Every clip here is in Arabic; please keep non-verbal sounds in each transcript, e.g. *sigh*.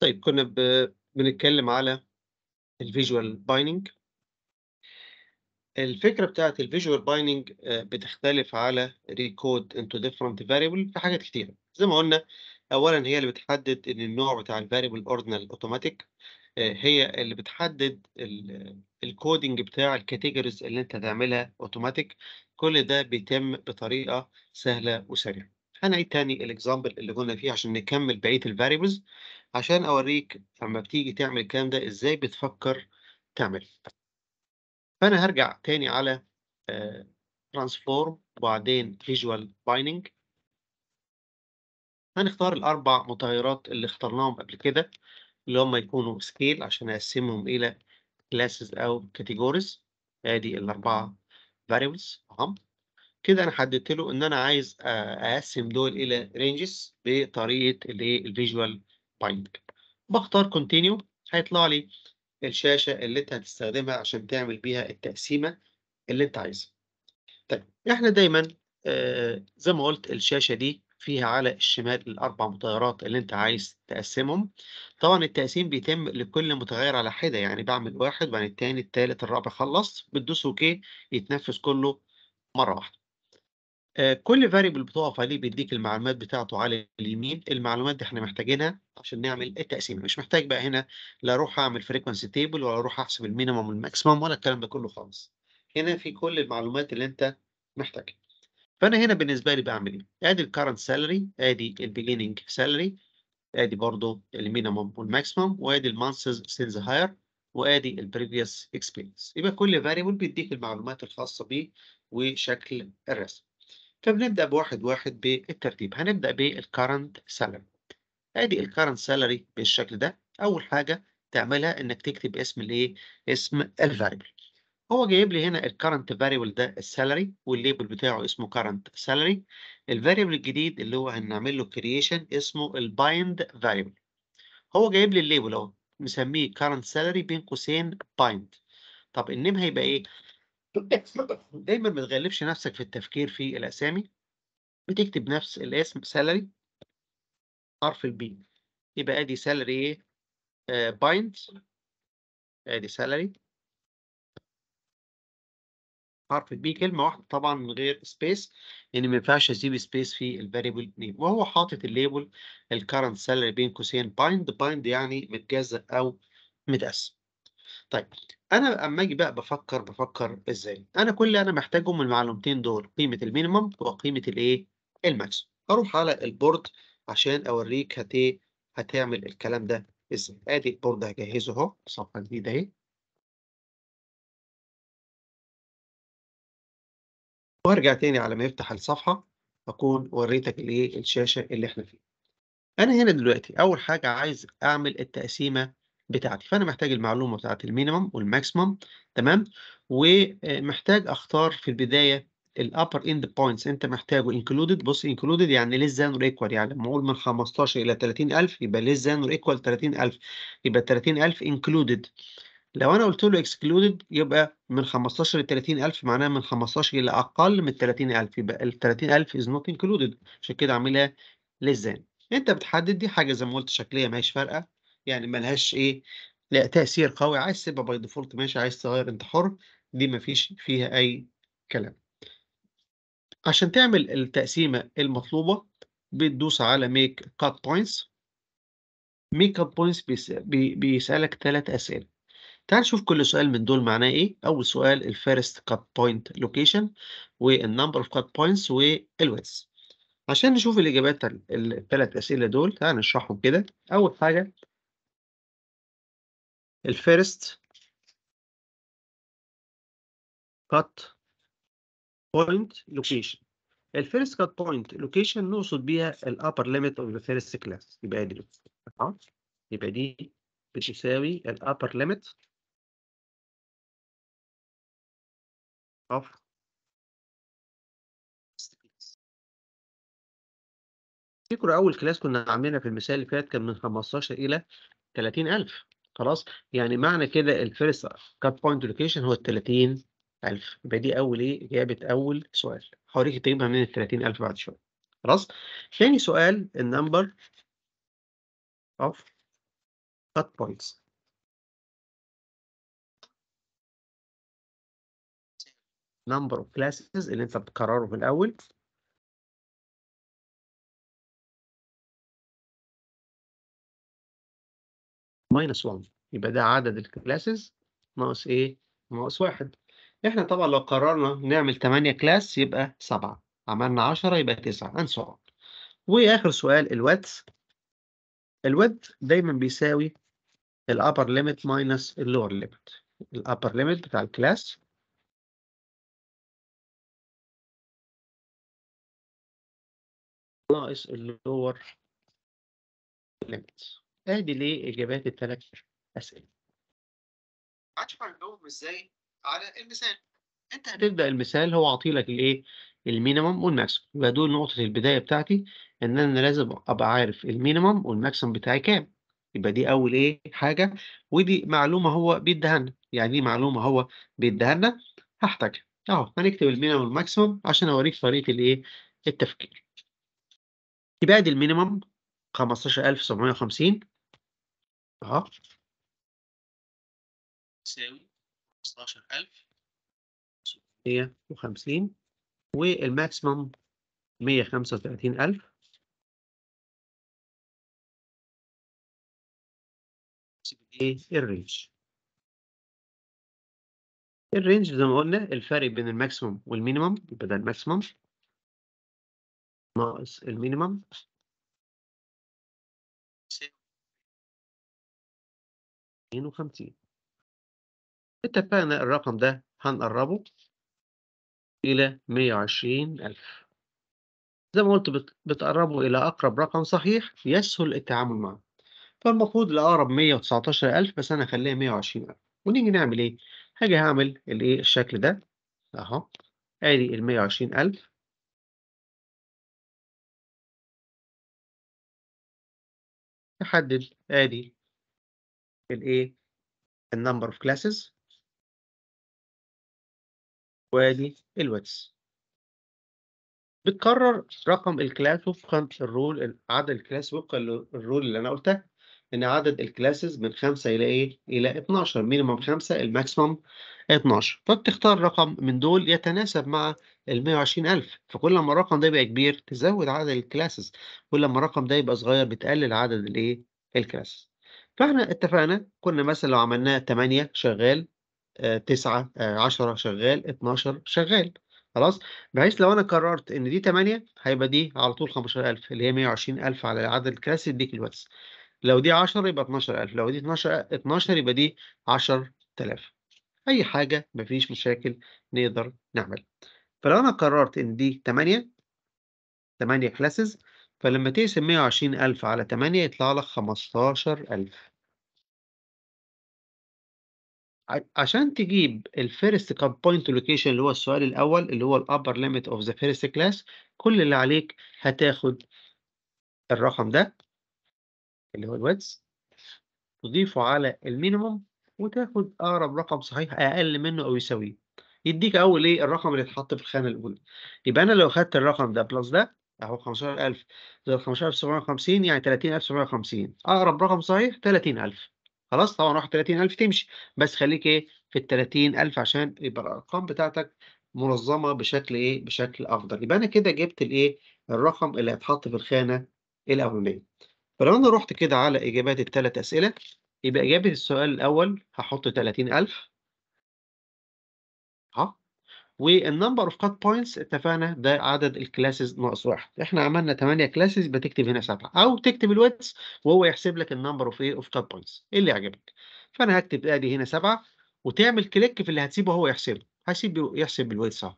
طيب كنا ب... بنتكلم على الفيجوال بايننج الفكرة بتاعت الفيجوال بايننج آه، بتختلف على ريكود انتو ديفرنت فاريبل في حاجات كتيرة زي ما قلنا أولا هي اللي بتحدد إن النوع بتاع الفاريبل اوردنال اوتوماتيك هي اللي بتحدد الكودنج بتاع الكاتيجوريز اللي انت هتعملها اوتوماتيك كل ده بيتم بطريقة سهلة وسريعة هنعيد تاني الاكزامبل اللي قلنا فيه عشان نكمل بقية الفاريبلز عشان أوريك لما بتيجي تعمل الكلام ده إزاي بتفكر تعمل فأنا هرجع تاني على ترانسفورم آه، وبعدين فيجوال بايننج هنختار الأربع متغيرات اللي اخترناهم قبل كده اللي هم يكونوا سكيل عشان أقسمهم إلى كلاسز أو كاتيجوريز ادي الأربعة variables أهم كده انا حددت له ان انا عايز آه، اقسم دول الى رينجز بطريقه الايه الفيجوال بايندنج بختار كونتينيو هيطلع لي الشاشة اللي انت هتستخدمها عشان تعمل بيها التقسيمة اللي انت عايزها طيب احنا دايما آه زي ما قلت الشاشة دي فيها على الشمال الأربع متغيرات اللي أنت عايز تقسمهم طبعا التقسيم بيتم لكل متغير على حدة يعني بعمل واحد وبعدين التاني التالت الرابع خلص بتدوس أوكي يتنفذ كله مرة واحدة آه، كل فاريبل بتقف عليه بيديك المعلومات بتاعته على اليمين المعلومات دي احنا محتاجينها عشان نعمل التقسيم مش محتاج بقى هنا لا اروح اعمل فريكونسي تيبل ولا اروح احسب المينيمم والماكسيمم ولا الكلام ده كله خالص هنا في كل المعلومات اللي انت محتاجها فانا هنا بالنسبه لي بعمل ايه ادي الكرنت سالري ادي البيجيننج سالري ادي برضو المينيمم والماكسيمم وادي المانثز سيلز هاير وادي البريفيوس اكسبيرينس يبقى كل فاريبل بيديك المعلومات الخاصه بيه وشكل الرسم فبنبدأ بواحد واحد بالترتيب هنبدأ بالكارنت سالري ادي الكارنت سالري بالشكل ده اول حاجة تعملها انك تكتب اسم الايه اسم الفاريبل هو جايب لي هنا الكرنت فاريبل ده السالري والليبل بتاعه اسمه كرنت سالري الفاريبل الجديد اللي هو هنعمل له كرييشن اسمه البايند فاريبل هو جايب لي الليبل اهو مسميه كرنت سالري بين قوسين بايند طب النيم هيبقى ايه دايما ما تغلبش نفسك في التفكير في الاسامي بتكتب نفس الاسم سالري حرف البي يبقى ادي سالري ايه بايند آه، ادي سالري حرف البي كلمه واحده طبعا من غير سبيس يعني ما ينفعش اسيب سبيس في الفاريبل نيم وهو حاطط الليبل الكرنت سالري بين قوسين بايند بايند يعني متجزأ او متقسم طيب انا اما اجي بقى بفكر بفكر ازاي انا كل اللي انا محتاجه من المعلومتين دول قيمه المينيمم وقيمه الايه الماكس اروح على البورد عشان اوريك هت إيه؟ هتعمل الكلام ده ازاي ادي البورد هجهزه اهو صفحه جديده اهي وارجع تاني على ما يفتح الصفحه اكون وريتك الايه الشاشه اللي احنا فيها انا هنا دلوقتي اول حاجه عايز اعمل التقسيمه بتاعتي فانا محتاج المعلومه بتاعت المينيمم والماكسيمم تمام ومحتاج اختار في البدايه الابر اند بوينتس انت محتاجه انكلودد بص انكلودد يعني ليس ذان اور ايكوال يعني لما اقول من 15 الى 30000 يبقى ليس ذان اور ايكوال 30000 يبقى 30000 انكلودد لو انا قلت له اكسكلودد يبقى من 15 ل 30000 معناها من 15 الى اقل من 30000 يبقى ال 30000 از نوت انكلودد عشان كده عاملها ليس ذان انت بتحدد دي حاجه زي ما قلت شكليه ماهيش فارقه يعني ملهاش ايه لا تأثير قوي عايز تبقى باي ديفولت ماشي عايز تغير انت حر دي مفيش فيها اي كلام عشان تعمل التقسيمة المطلوبة بتدوس على ميك كات بوينتس ميك كات بوينتس بيسألك ثلاث أسئلة تعال نشوف كل سؤال من دول معناه ايه أول سؤال الفيرست كات بوينت لوكيشن والنمبر اوف كات بوينتس والويتس عشان نشوف الإجابات الثلاث أسئلة دول تعال نشرحهم كده أول حاجة الفيرست كات بوينت لوكيشن الفيرست كات بوينت لوكيشن نقصد بيها الابر ليميت اوف ذا فيرست كلاس يبقى دي اه يبقى دي بتساوي الابر ليميت اوف تفتكروا اول كلاس كنا عاملينها في المثال اللي فات كان من 15 الى 30000 خلاص يعني معنى كده الفيرست كات بوينت لوكيشن هو ال 30000 يبقى دي اول ايه اجابه اول سؤال هوريك تجيبها من ال 30000 بعد شويه خلاص ثاني سؤال النمبر اوف كات بوينتس نمبر اوف كلاسز اللي انت بتكرره في الاول ماينس 1 يبقى ده عدد الكلاسز ناقص ايه؟ ناقص واحد احنا طبعا لو قررنا نعمل 8 كلاس يبقى 7 عملنا 10 يبقى 9 and so on واخر سؤال الواتس الويدث دايما بيساوي الابر ليميت ماينس اللور ليميت الابر ليميت بتاع الكلاس ناقص اللور ليميت ادي ليه إجابات الثلاث أسئلة أشعر النوم إزاي على المثال أنت هتبدأ المثال هو لك الإيه المينيمم والماكسيمم يبقى دول نقطة البداية بتاعتي إن أنا لازم أبقى عارف المينيمم والماكسيمم بتاعي كام يبقى دي أول إيه حاجة ودي معلومة هو بيديها لنا يعني دي معلومة هو بيديها لنا هحتاجها أهو هنكتب المينيمم والماكسيمم عشان أوريك طريقة الإيه التفكير يبقى دي المينيمم 15750 أها تساوي 15650 والماكسيمم 135000 ايه الرينج الرينج زي ما قلنا الفرق بين الماكسيمم والمينيمم يبقى ده الماكسيمم ناقص المينيمم 52 اتفقنا الرقم ده هنقربه إلى 120 ألف زي ما قلت بتقربه إلى أقرب رقم صحيح يسهل التعامل معه فالمفروض الأقرب 119 ألف بس أنا هخليها 120 ألف ونيجي نعمل إيه؟ هاجي هعمل الإيه الشكل ده أهو آدي ال 120 ألف تحدد آدي الايه النمبر اوف كلاسز وادي الويتس بتكرر رقم الكلاس وفقا الرول عدد الكلاس وفقا للرول اللي انا قلتها ان عدد الكلاسز من 5 الى ايه الى 12 مينيمم 5 الماكسيمم 12 فبتختار رقم من دول يتناسب مع ال 120000 فكل ما الرقم ده يبقى كبير تزود عدد الكلاسز كل ما الرقم ده يبقى صغير بتقلل عدد الايه الكلاسز فاحنا اتفقنا كنا مثلا لو عملناه 8 شغال 9 آه، 10 آه، شغال 12 شغال خلاص بحيث لو انا قررت ان دي 8 هيبقى دي على طول 15000 اللي هي 120000 على العدد الكلاسيك دي كيلواتس لو دي 10 يبقى 12000 لو دي 12 12 يبقى دي 10000 اي حاجه مفيش مشاكل نقدر نعمل فلو انا قررت ان دي 8 8 كلاسز فلما تقسم 120000 على 8 يطلع لك 15000 عشان تجيب الfirst بوينت لوكيشن اللي هو السؤال الأول اللي هو الابر ليميت اوف ذا فيرست كلاس كل اللي عليك هتاخد الرقم ده اللي هو الويدز تضيفه على المينيموم وتاخد أقرب رقم صحيح أقل منه أو يساويه يديك أول إيه الرقم اللي اتحط في الخانة الأولى يبقى أنا لو خدت الرقم ده بلس ده أهو 15000 زائد 15750 يعني 30750 أقرب رقم صحيح 30000 خلاص طبعا 31000 تمشي بس خليك ايه في ال 30000 عشان يبقى الارقام بتاعتك منظمه بشكل ايه بشكل افضل يبقى انا كده جبت الايه الرقم اللي هيتحط في الخانه الاولانيه فلو انا رحت كده على اجابات الثلاث اسئله يبقى اجابه السؤال الاول هحط 30000 والنمبر اوف كات بوينتس اتفقنا ده عدد الكلاسز ناقص واحد احنا عملنا 8 كلاسز يبقى تكتب هنا 7 او تكتب الويتس وهو يحسب لك النمبر اوف ايه اوف كات بوينتس ايه اللي يعجبك فانا هكتب ادي هنا 7 وتعمل كليك في اللي هتسيبه هو يحسبه هسيب يحسب الويتس اهو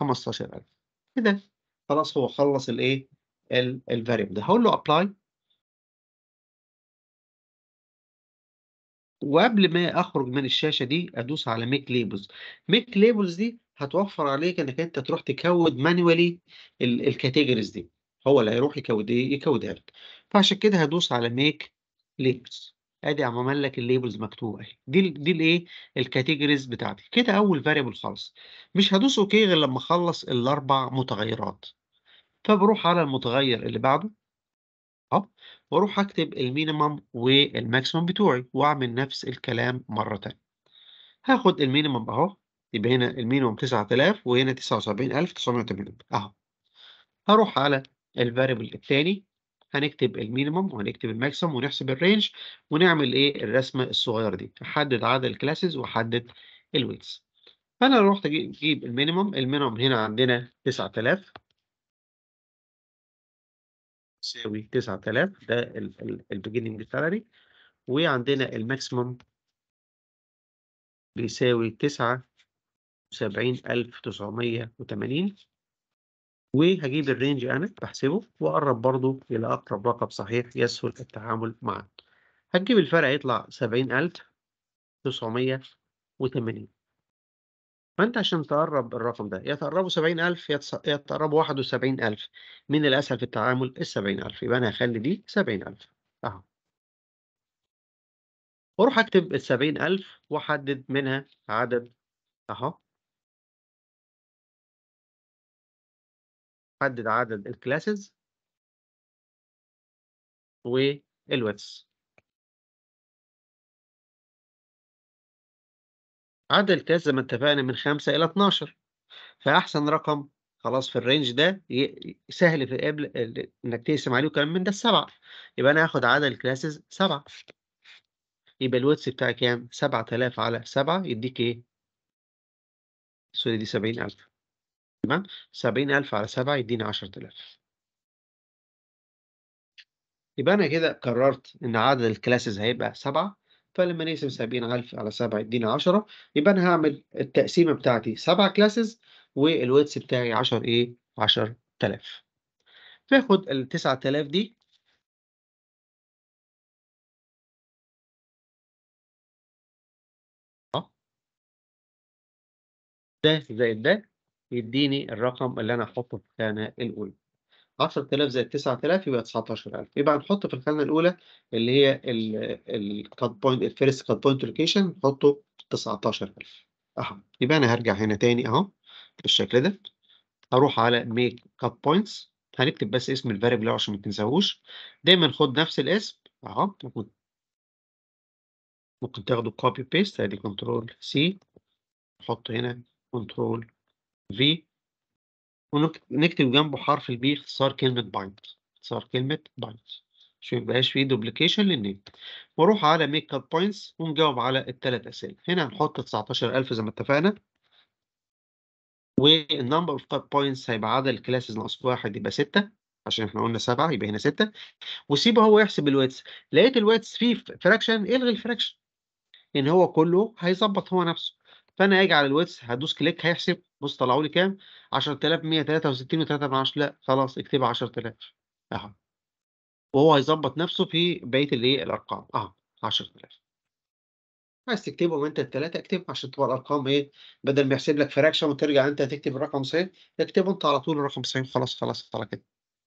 15000 كده خلاص هو خلص الايه الفاريبل ده هقول له ابلاي وقبل ما أخرج من الشاشة دي أدوس على ميك ليبلز ميك ليبلز دي هتوفر عليك إنك أنت تروح تكود مانوالي الكاتيجوريز دي هو اللي هيروح يكود إيه يكودها لك فعشان كده هدوس على ميك ليبلز ادي عمل لك الليبلز مكتوبه اهي دي دي الايه الكاتيجوريز بتاعتي كده اول فاريبل خالص مش هدوس اوكي غير لما اخلص الاربع متغيرات فبروح على المتغير اللي بعده آه، واروح اكتب المينيمم والماكسيمم بتوعي واعمل نفس الكلام مرة ثانيه هاخد المينيمم اهو يبقى هنا المينيمم 9000 وهنا 79980 اهو هروح على الفاريبل الثاني هنكتب المينيمم وهنكتب الماكسيمم ونحسب الرينج ونعمل ايه الرسمه الصغيره دي احدد عدد الكلاسز واحدد الويتس فانا رحت اجيب المينيمم المينيمم هنا عندنا 9000 يساوي 9000 ده البيجيننج سالري وعندنا الماكسيمم بيساوي 79980 وهجيب الرينج انا بحسبه واقرب برضو الى اقرب رقم صحيح يسهل التعامل معه هتجيب الفرق يطلع 70980 فانت عشان تقرب الرقم ده يا تقربه 70000 يا تقربوا تقربه 71000 مين الاسهل في التعامل ال 70000 يبقى انا هخلي دي 70000 اهو واروح اكتب ال 70000 واحدد منها عدد اهو حدد عدد الكلاسز والويتس عدد القياس زي ما اتفقنا من 5 إلى 12 فأحسن رقم خلاص في الرينج ده سهل في قبل إنك تقسم عليه كلام من ده السبعة يبقى أنا هاخد عدد الكلاسز سبعة يبقى الويتس بتاعي كام؟ سبعة آلاف على سبعة يديك إيه؟ سوري دي سبعين ألف تمام؟ سبعين ألف على سبعة يديني آلاف يبقى أنا كده قررت إن عدد الكلاسز هيبقى سبعة فلما نقسم 70000 على 7 يديني 10 يبقى أنا هعمل التقسيمة بتاعتي 7 كلاسز والويتس بتاعي 10 إيه 10000 باخد ال 9000 دي ده زائد ده يديني الرقم اللي انا هحطه في الخانه الاولى 10000 زائد 9000 يبقى 19000 يبقى هنحط في الخانة الأولى اللي هي الكات بوينت الفيرست كات بوينت لوكيشن نحطه 19000 أهو يبقى أنا هرجع هنا تاني أهو بالشكل ده هروح على ميك كات بوينتس هنكتب بس اسم الفاريبل عشان ما تنساهوش دايما خد نفس الاسم أهو ممكن تاخده كوبي بيست ادي كنترول سي نحط هنا كنترول في ونكتب جنبه حرف البي اختصار كلمة بايند اختصار كلمة بايند عشان يبقاش فيه دوبليكيشن للنيم واروح على ميك اب بوينتس ونجاوب على الثلاث اسئله هنا هنحط 19000 زي ما اتفقنا والنمبر اوف كاب بوينتس هيبقى عدد الكلاسز ناقص واحد يبقى ستة عشان احنا قلنا سبعة يبقى هنا ستة وسيبه هو يحسب الويتس لقيت الويتس فيه فراكشن الغي الفراكشن يعني ان هو كله هيظبط هو نفسه فانا اجي على الويتس هدوس كليك هيحسب بص طلعوا لي كام 10163 و لا خلاص اكتبها 10000 اهو وهو هيظبط نفسه في بقيه الايه الارقام اه 10000 عايز تكتبهم انت الثلاثه اكتبهم عشان تبقى الارقام ايه بدل ما يحسب لك فراكشن وترجع انت تكتب الرقم صحيح اكتبه انت على طول الرقم صحيح خلاص خلاص على كده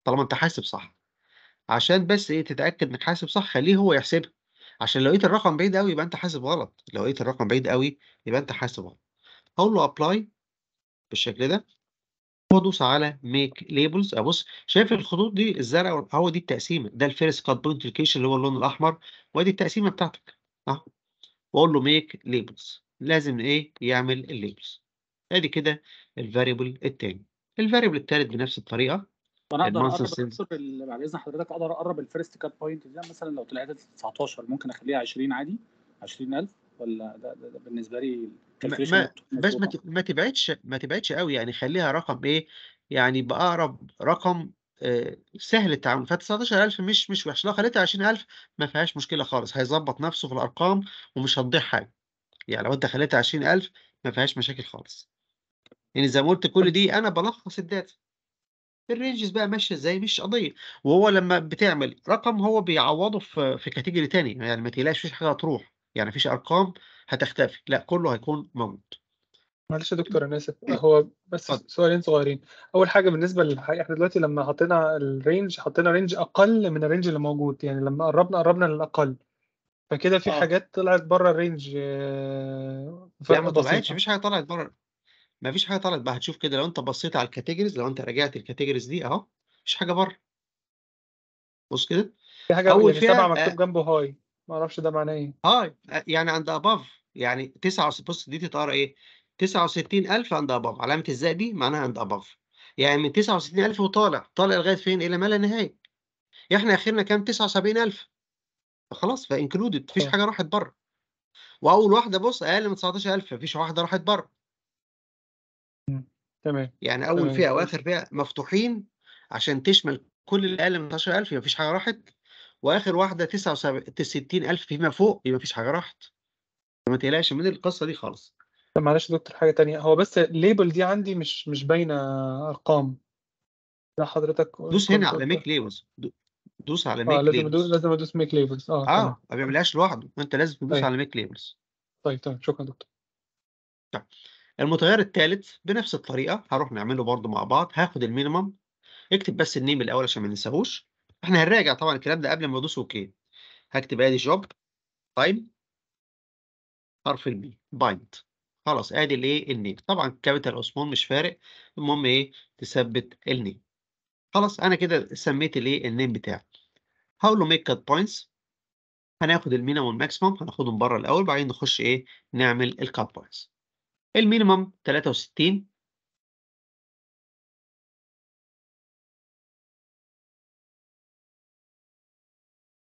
طالما انت حاسب صح عشان بس ايه تتاكد انك حاسب صح خليه هو يحسبها عشان لو لقيت الرقم بعيد قوي يبقى انت حاسب غلط لو لقيت الرقم بعيد قوي يبقى انت حاسب غلط هقول له ابلاي بالشكل ده وادوس على ميك ليبلز ابص شايف الخطوط دي الزرقاء هو دي التقسيمه ده الفيرست كات بوينت لوكيشن اللي هو اللون الاحمر وادي التقسيمه بتاعتك اه واقول له ميك ليبلز لازم ايه يعمل الليبلز ادي كده الفاريبل الثاني الفاريبل الثالث بنفس الطريقه وانا اقدر اقرب بعد اذن حضرتك اقدر اقرب الفيرست كات بوينت دي مثلا لو طلعت 19 ممكن اخليها 20 عادي 20000 ولا ده, ده, ده بالنسبه لي ما, بس ما, ما تبعدش ما تبعدش قوي يعني خليها رقم ايه يعني بأقرب رقم آه، سهل التعامل ف 19000 مش مش وحش لو خليتها 20000 ما فيهاش مشكله خالص هيظبط نفسه في الارقام ومش هتضيع حاجه يعني لو انت خليتها 20000 ما فيهاش مشاكل خالص يعني زي ما قلت كل دي انا بلخص الداتا الرينجز بقى ماشيه ازاي مش قضيه وهو لما بتعمل رقم هو بيعوضه في في كاتيجوري تاني يعني ما تقلقش فيش حاجه هتروح يعني مفيش ارقام هتختفي لا كله هيكون موجود معلش يا دكتور انا اسف إيه؟ هو بس سؤالين صغيرين اول حاجه بالنسبه للحقيقه احنا دلوقتي لما حطينا الرينج حطينا رينج اقل من الرينج اللي موجود يعني لما قربنا قربنا للاقل فكده في آه. حاجات طلعت بره الرينج آه، لا ما طلعتش مفيش حاجه طلعت بره مفيش حاجه طلعت بقى هتشوف كده لو انت بصيت على الكاتيجوريز لو انت راجعت الكاتيجوريز دي اهو مفيش حاجه بره بص كده في حاجه اول يعني فئه مكتوب آه. جنبه هاي ما اعرفش ده معناه ايه اه يعني عند اباف يعني 69 بص دي تتقرا ايه 69000 عند اباف علامه الزائد دي معناها عند اباف يعني من 69000 وطالع طالع لغايه فين الى ما لا نهايه احنا اخرنا كام 79000 فخلاص فانكلودد مفيش آه. حاجه راحت بره واول واحده بص اقل من 19000 مفيش واحده راحت بره تمام يعني اول تمام. فئه واخر فئه مفتوحين عشان تشمل كل اللي اقل من 19000 مفيش حاجه راحت واخر واحده 69000 فيما فوق يبقى مفيش حاجه راحت ما تقلقش من القصه دي خالص طب معلش يا دكتور حاجه تانية هو بس الليبل دي عندي مش مش باينه ارقام لا حضرتك دوس هنا على ميك ليبلز دوس على ميك آه لازم ليبلز لازم ادوس ميك ليبلز اه اه ما بيعملهاش لوحده انت لازم تدوس طيب. على ميك ليبلز طيب تمام طيب. شكرا دكتور طيب المتغير الثالث بنفس الطريقه هروح نعمله برضو مع بعض هاخد المينيمم اكتب بس النيم الاول عشان ما ننساهوش احنا هنراجع طبعا الكلام ده قبل ما ادوس اوكي هكتب ادي جوب تايم حرف البي بايند خلاص ادي الايه النيم طبعا كابيتال سمول مش فارق المهم ايه تثبت النيم خلاص انا كده سميت الايه النيم بتاعي هاو له ميك كات بوينتس هناخد المينيمم والماكسيمم هناخدهم بره الاول بعدين نخش ايه نعمل الكات بوينتس المينيمم 63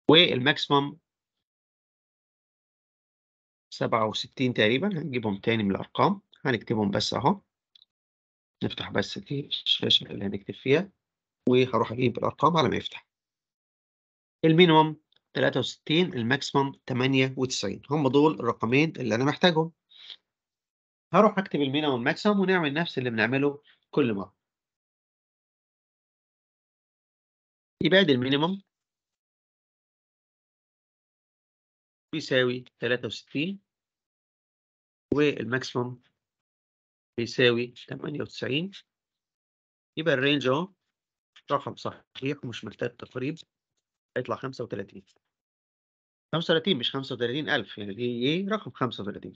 والماكسيمم 67 تقريبا هنجيبهم تاني من الأرقام هنكتبهم بس أهو نفتح بس دي الشاشة اللي هنكتب فيها وهروح أجيب الأرقام على ما يفتح المينيمم 63 الماكسيمم 98 هم دول الرقمين اللي أنا محتاجهم هروح أكتب المينيمم والماكسيمم ونعمل نفس اللي بنعمله كل مرة يبقى ادي المينيمم بيساوي 63 والماكسيموم بيساوي 98 يبقى الرينج اهو رقم صحيح ومش محتاج تقريب هيطلع 35 35 مش 35000 يعني ايه رقم 35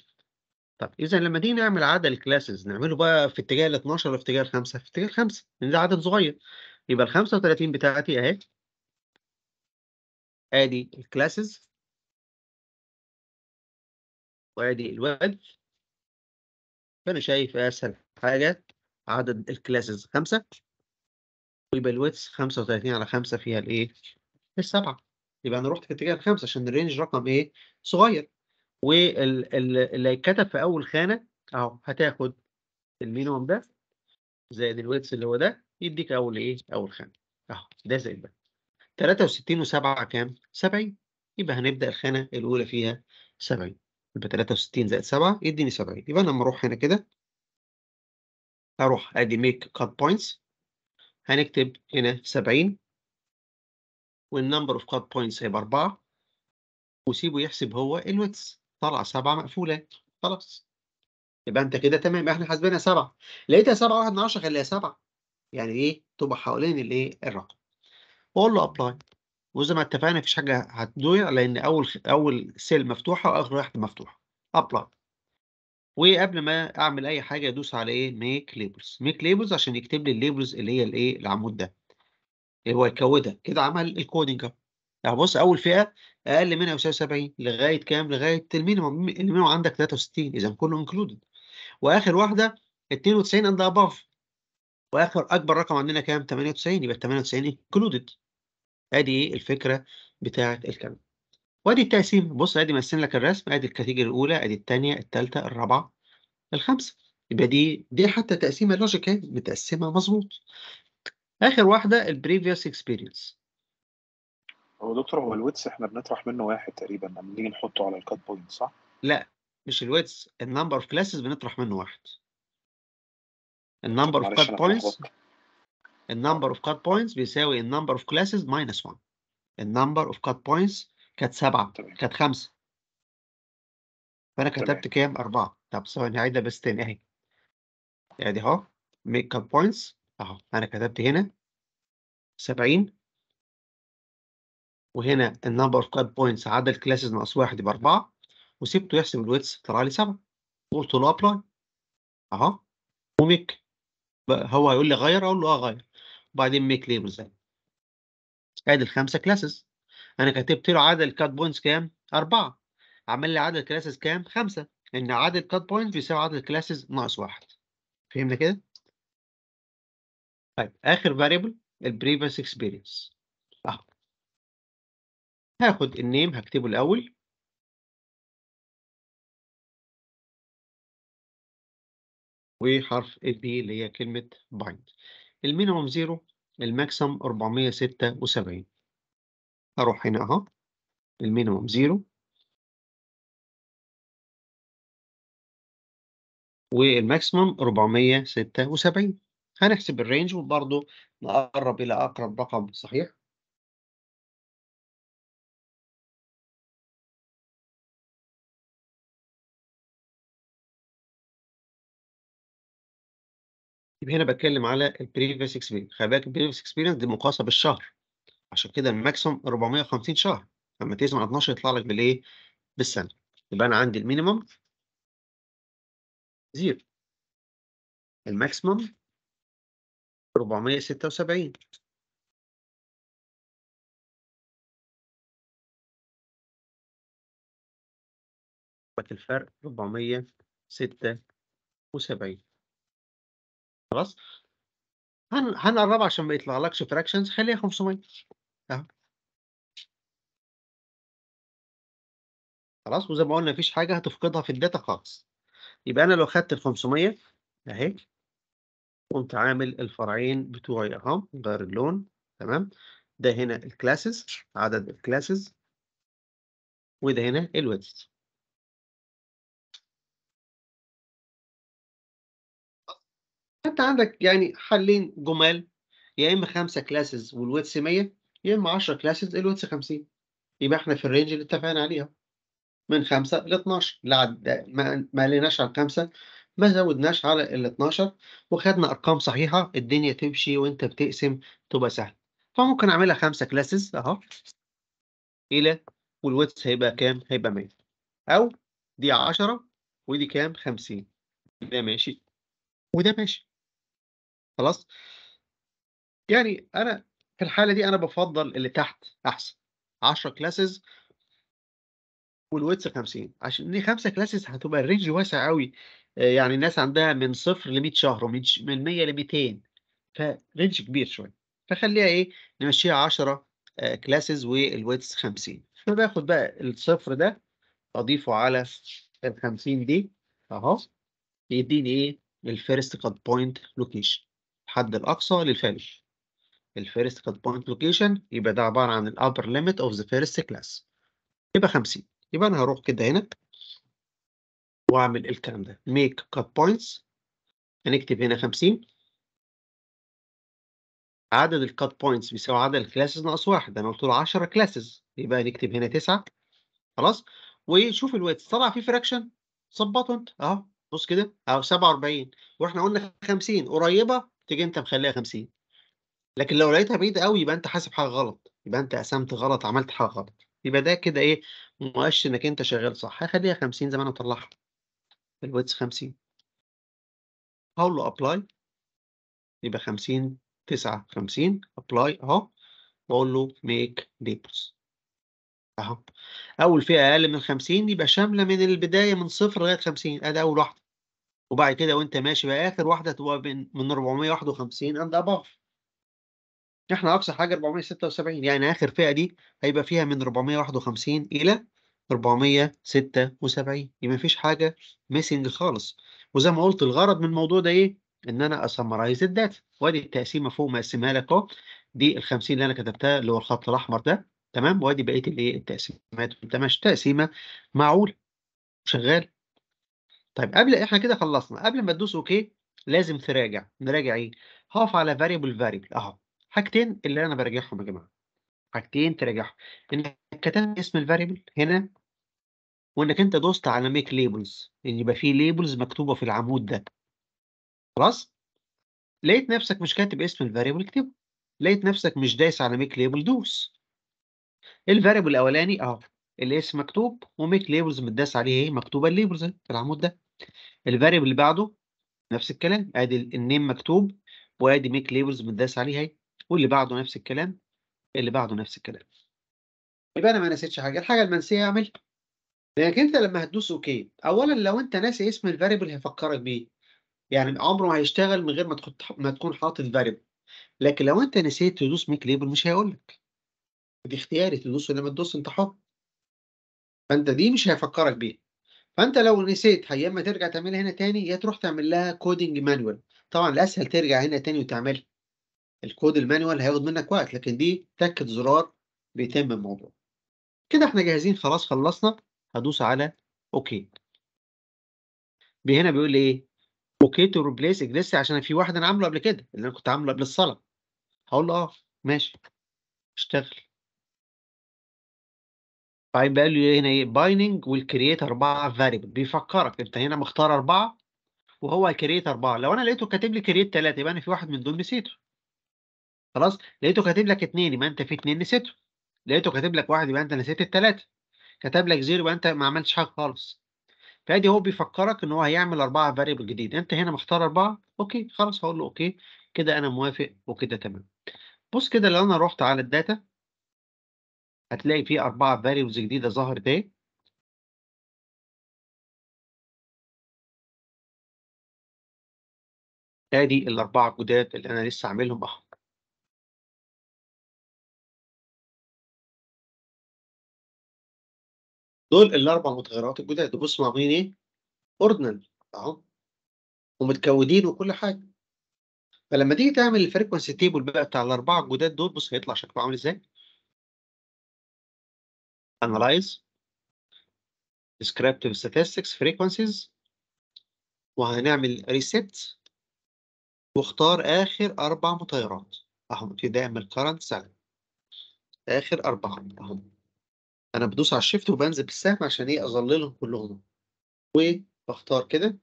طب اذا لما دي نعمل عدد الكلاسز نعمله بقى في اتجاه ال 12 ولا في اتجاه الخمسه؟ في اتجاه الخمسه لان يعني ده عدد صغير يبقى ال 35 بتاعتي اهي ادي الكلاسز وادي الوجه فانا شايف اسهل حاجه عدد الكلاسز خمسة ويبقى الويتس خمسة على خمسة فيها الايه السبعة يبقى انا رحت في اتجاه الخمسة عشان الرينج رقم ايه صغير واللي هيتكتب في اول خانة اهو هتاخد المينوم ده زائد الويتس اللي هو ده يديك اول ايه اول خانة اهو ده زائد ده 63 و7 كام 70 يبقى هنبدأ الخانة الأولى فيها 70 يبقى 63 زائد 7 يديني 70 يبقى انا لما اروح هنا كده اروح ادي ميك كات بوينتس هنكتب هنا 70 والنمبر اوف كات بوينتس هيبقى 4 وسيبه يحسب هو الويتس طلع 7 مقفوله خلاص يبقى انت كده تمام احنا حاسبينها 7 لقيتها 7 1 من 10 خليها 7 يعني ايه تبقى حوالين الايه الرقم واقول له ابلاي وزي ما اتفقنا مفيش حاجه هتضيع لان اول اول سيل مفتوحه واخر واحده مفتوحه ابلاي وقبل ما اعمل اي حاجه ادوس على ايه ميك ليبلز ميك ليبلز عشان يكتب لي الليبلز اللي هي الايه العمود ده اللي هو يكودها كده عمل الكودنج اهو يعني بص اول فئه اقل منها يساوي 70 لغايه كام لغايه المينيموم المينيموم عندك 63 اذا كله انكلودد واخر واحده 92 اند اباف واخر اكبر رقم عندنا كام 98 يبقى 98 انكلودد ادي الفكره بتاعه الكلام وادي التقسيم بص ادي مقسم لك الرسم ادي الكاتيجوري الاولى ادي الثانيه الثالثه الرابعه الخامسه يبقى دي دي حتى تقسيمه لوجيك اهي متقسمه مظبوط اخر واحده البريفيوس اكسبيرينس هو دكتور هو الويتس احنا بنطرح منه واحد تقريبا لما نيجي نحطه على الكات بوينت صح؟ لا مش الويتس النمبر اوف كلاسز بنطرح منه واحد النمبر اوف كات بوينتس النمبر اوف كات بوينتس بيساوي النمبر اوف كلاسز ماينس 1 النمبر اوف كات بوينتس كانت سبعه كانت خمسه فانا كتبت كام؟ اربعه طب ثواني هعيد بس تاني اهي ادي اهو ميك كات بوينتس اهو انا كتبت هنا 70 وهنا النمبر اوف كات بوينتس عدد classes ناقص واحد يبقى اربعه وسبته يحسب الويتس طلع لي سبعه قلت له ابلاي اهو وميك هو هيقول لي غير اقول له اه غير وبعدين ميك ليبلز زي ادي الخمسه كلاسز انا كتبت له عدد الكات بوينتس كام؟ اربعه عمل لي عدد الكلاسز كام؟ خمسه ان عدد الكات بوينتس بيساوي عدد الكلاسز ناقص واحد فهمنا كده؟ طيب اخر فاريبل البريفيس اكسبيرينس هاخد النيم هكتبه الاول وحرف البي اللي هي كلمة bind المينيموم زيرو الماكسيمم 476 هروح هنا اهو المينيموم زيرو والماكسيمم 476 هنحسب الرينج وبرضه نقرب الى اقرب رقم صحيح يبقى هنا بتكلم على البريفيس اكسبيرينس خلي بالك البريفيس اكسبيرينس دي مقاسه بالشهر عشان كده الماكسيمم 450 شهر لما تقسم على 12 يطلع لك بالايه؟ بالسنه يبقى انا عندي المينيمم زيرو الماكسيمم 476 الفرق 476 خلاص؟ هن هنقرب عشان ما يطلعلكش فراكشنز خليها 500 أهو. خلاص وزي ما قلنا مفيش حاجة هتفقدها في الداتا خالص يبقى أنا لو خدت ال 500 أهي قمت عامل الفرعين بتوعي أهو غير اللون تمام ده هنا الكلاسز عدد الكلاسز وده هنا الويدز فانت عندك يعني حلين جمال يا اما خمسة كلاسز والويتس 100 يا اما 10 كلاسز الويتس 50 يبقى احنا في الرينج اللي اتفقنا عليها من 5 ل 12 لا ما قلناش على 5 ما زودناش على ال 12 وخدنا ارقام صحيحه الدنيا تمشي وانت بتقسم تبقى سهل فممكن اعملها 5 كلاسز اهو الى والويتس هيبقى كام هيبقى 100 او دي 10 ودي كام 50 ده ماشي وده ماشي خلاص يعني انا في الحاله دي انا بفضل اللي تحت احسن 10 كلاسز والويتس 50 عشان دي خمسه كلاسز هتبقى الرينج واسع قوي آه، يعني الناس عندها من صفر ل 100 شهر ومن من 100 ل 200 فرينج كبير شويه فخليها ايه نمشيها 10 كلاسز والويتس 50 فباخد بقى الصفر ده اضيفه على ال 50 دي اهو يديني ايه الفيرست كات بوينت لوكيشن الحد الأقصى للفاليو الفيرست كات بوينت لوكيشن يبقى ده عبارة عن الأبر ليميت أوف ذا فيرست كلاس يبقى 50 يبقى أنا هروح كده هنا وأعمل الكلام ده ميك كات بوينتس هنكتب هنا 50 عدد الكات بوينتس بيساوي عدد الكلاسز ناقص واحد انا قلت له 10 كلاسز يبقى نكتب هنا 9 خلاص وشوف الويتس طلع في فراكشن ظبطه انت اهو بص كده اهو 47 واحنا قلنا 50 قريبه تيجي انت مخليها 50 لكن لو لقيتها بعيد قوي يبقى انت حاسب حاجه غلط يبقى انت قسمت غلط عملت حاجه غلط يبقى ده كده ايه مؤشر انك انت شغال صح هخليها 50 زي ما انا مطلعها الويتس 50 هقول له ابلاي يبقى 50 9 50 ابلاي اهو واقول له ميك ديبوز اهو اول فئه اقل من 50 يبقى شامله من البدايه من صفر لغايه 50 ادي اول واحده وبعد كده وانت ماشي بقى اخر واحده تبقى من من 451 اند اباف احنا اقصى حاجه 476 يعني اخر فئه دي هيبقى فيها من 451 الى 476 يبقى مفيش حاجه ميسنج خالص وزي ما قلت الغرض من الموضوع ده ايه ان انا اسمرايز الداتا وادي التقسيمه فوق مقسمها لك اهو دي ال 50 اللي انا كتبتها اللي هو الخط الاحمر ده تمام وادي بقيه الايه التقسيمات انت ماشي تقسيمه معقوله شغال طيب قبل احنا كده خلصنا قبل ما تدوس اوكي لازم تراجع نراجع ايه هقف على فاريبل فاريبل اهو حاجتين اللي انا براجعهم يا جماعه حاجتين تراجعهم انك كتبت اسم الفاريبل هنا وانك انت دوست على ميك ليبلز ان يبقى في ليبلز مكتوبه في العمود ده خلاص لقيت نفسك مش كاتب اسم الفاريبل اكتبه لقيت نفسك مش دايس على ميك ليبل دوس الفاريبل الاولاني اهو الاسم مكتوب وميك ليبلز متداس عليه ايه مكتوبه الليبلز في العمود ده الفاريبل اللي بعده نفس الكلام ادي النيم مكتوب وادي ميك ليبلز متداس عليه اهي واللي بعده نفس الكلام اللي بعده نفس الكلام يبقى انا ما نسيتش حاجه الحاجه المنسيه اعملها لانك انت لما هتدوس اوكي اولا لو انت ناسي اسم الفاريبل هيفكرك بيه يعني عمره ما هيشتغل من غير ما تحط ما تكون حاطط فاريبل لكن لو انت نسيت تدوس ميك ليبل مش هيقول لك دي اختياري تدوس ولا ما تدوس انت حر فانت دي مش هيفكرك بيها فانت لو نسيت يا اما ترجع تعملها هنا تاني يا تروح تعمل لها كودنج مانوال طبعا الاسهل ترجع هنا تاني وتعملها الكود المانوال هياخد منك وقت لكن دي تكة زرار بيتم الموضوع كده احنا جاهزين خلاص خلصنا هدوس على اوكي هنا بيقول لي ايه اوكي تو ريبليس اجلس عشان في واحد انا عامله قبل كده اللي انا كنت عامله قبل الصلاه هقول له اه ماشي اشتغل فاهم بقى له هنا ايه بايننج والكرييت اربعه فاريبل بيفكرك انت هنا مختار اربعه وهو كرييت اربعه لو انا لقيته كاتب لي كرييت ثلاثه يبقى انا في واحد من دول نسيته خلاص لقيته كاتب لك اثنين يبقى انت في اثنين نسيته لقيته كاتب لك واحد يبقى انت نسيت الثلاثه كتب لك زيرو يبقى انت ما عملتش حاجه خالص فادي هو بيفكرك ان هو هيعمل اربعه فاريبل جديد انت هنا مختار اربعه اوكي خلاص هقول له اوكي كده انا موافق وكده تمام بص كده لو انا رحت على الداتا هتلاقي فيه أربعة فاليوز جديدة ظهرت أهي ادي الاربعه الجداد اللي انا لسه عاملهم اهو دول الاربع متغيرات الجداد بص عاملين ايه اوردنال اهو ومتكودين وكل حاجه فلما تيجي تعمل الفريكونسي تيبل بقى بتاع الاربعه الجداد دول بص هيطلع شكله عامل ازاي analyze descriptive statistics frequencies وهنعمل reset واختار آخر أربع مطيرات أهو ابتداء من current سهم آخر أربعة أهو أنا بدوس على الشيفت وبنزل بالسهم عشان إيه أظللهم كلهم وبختار كده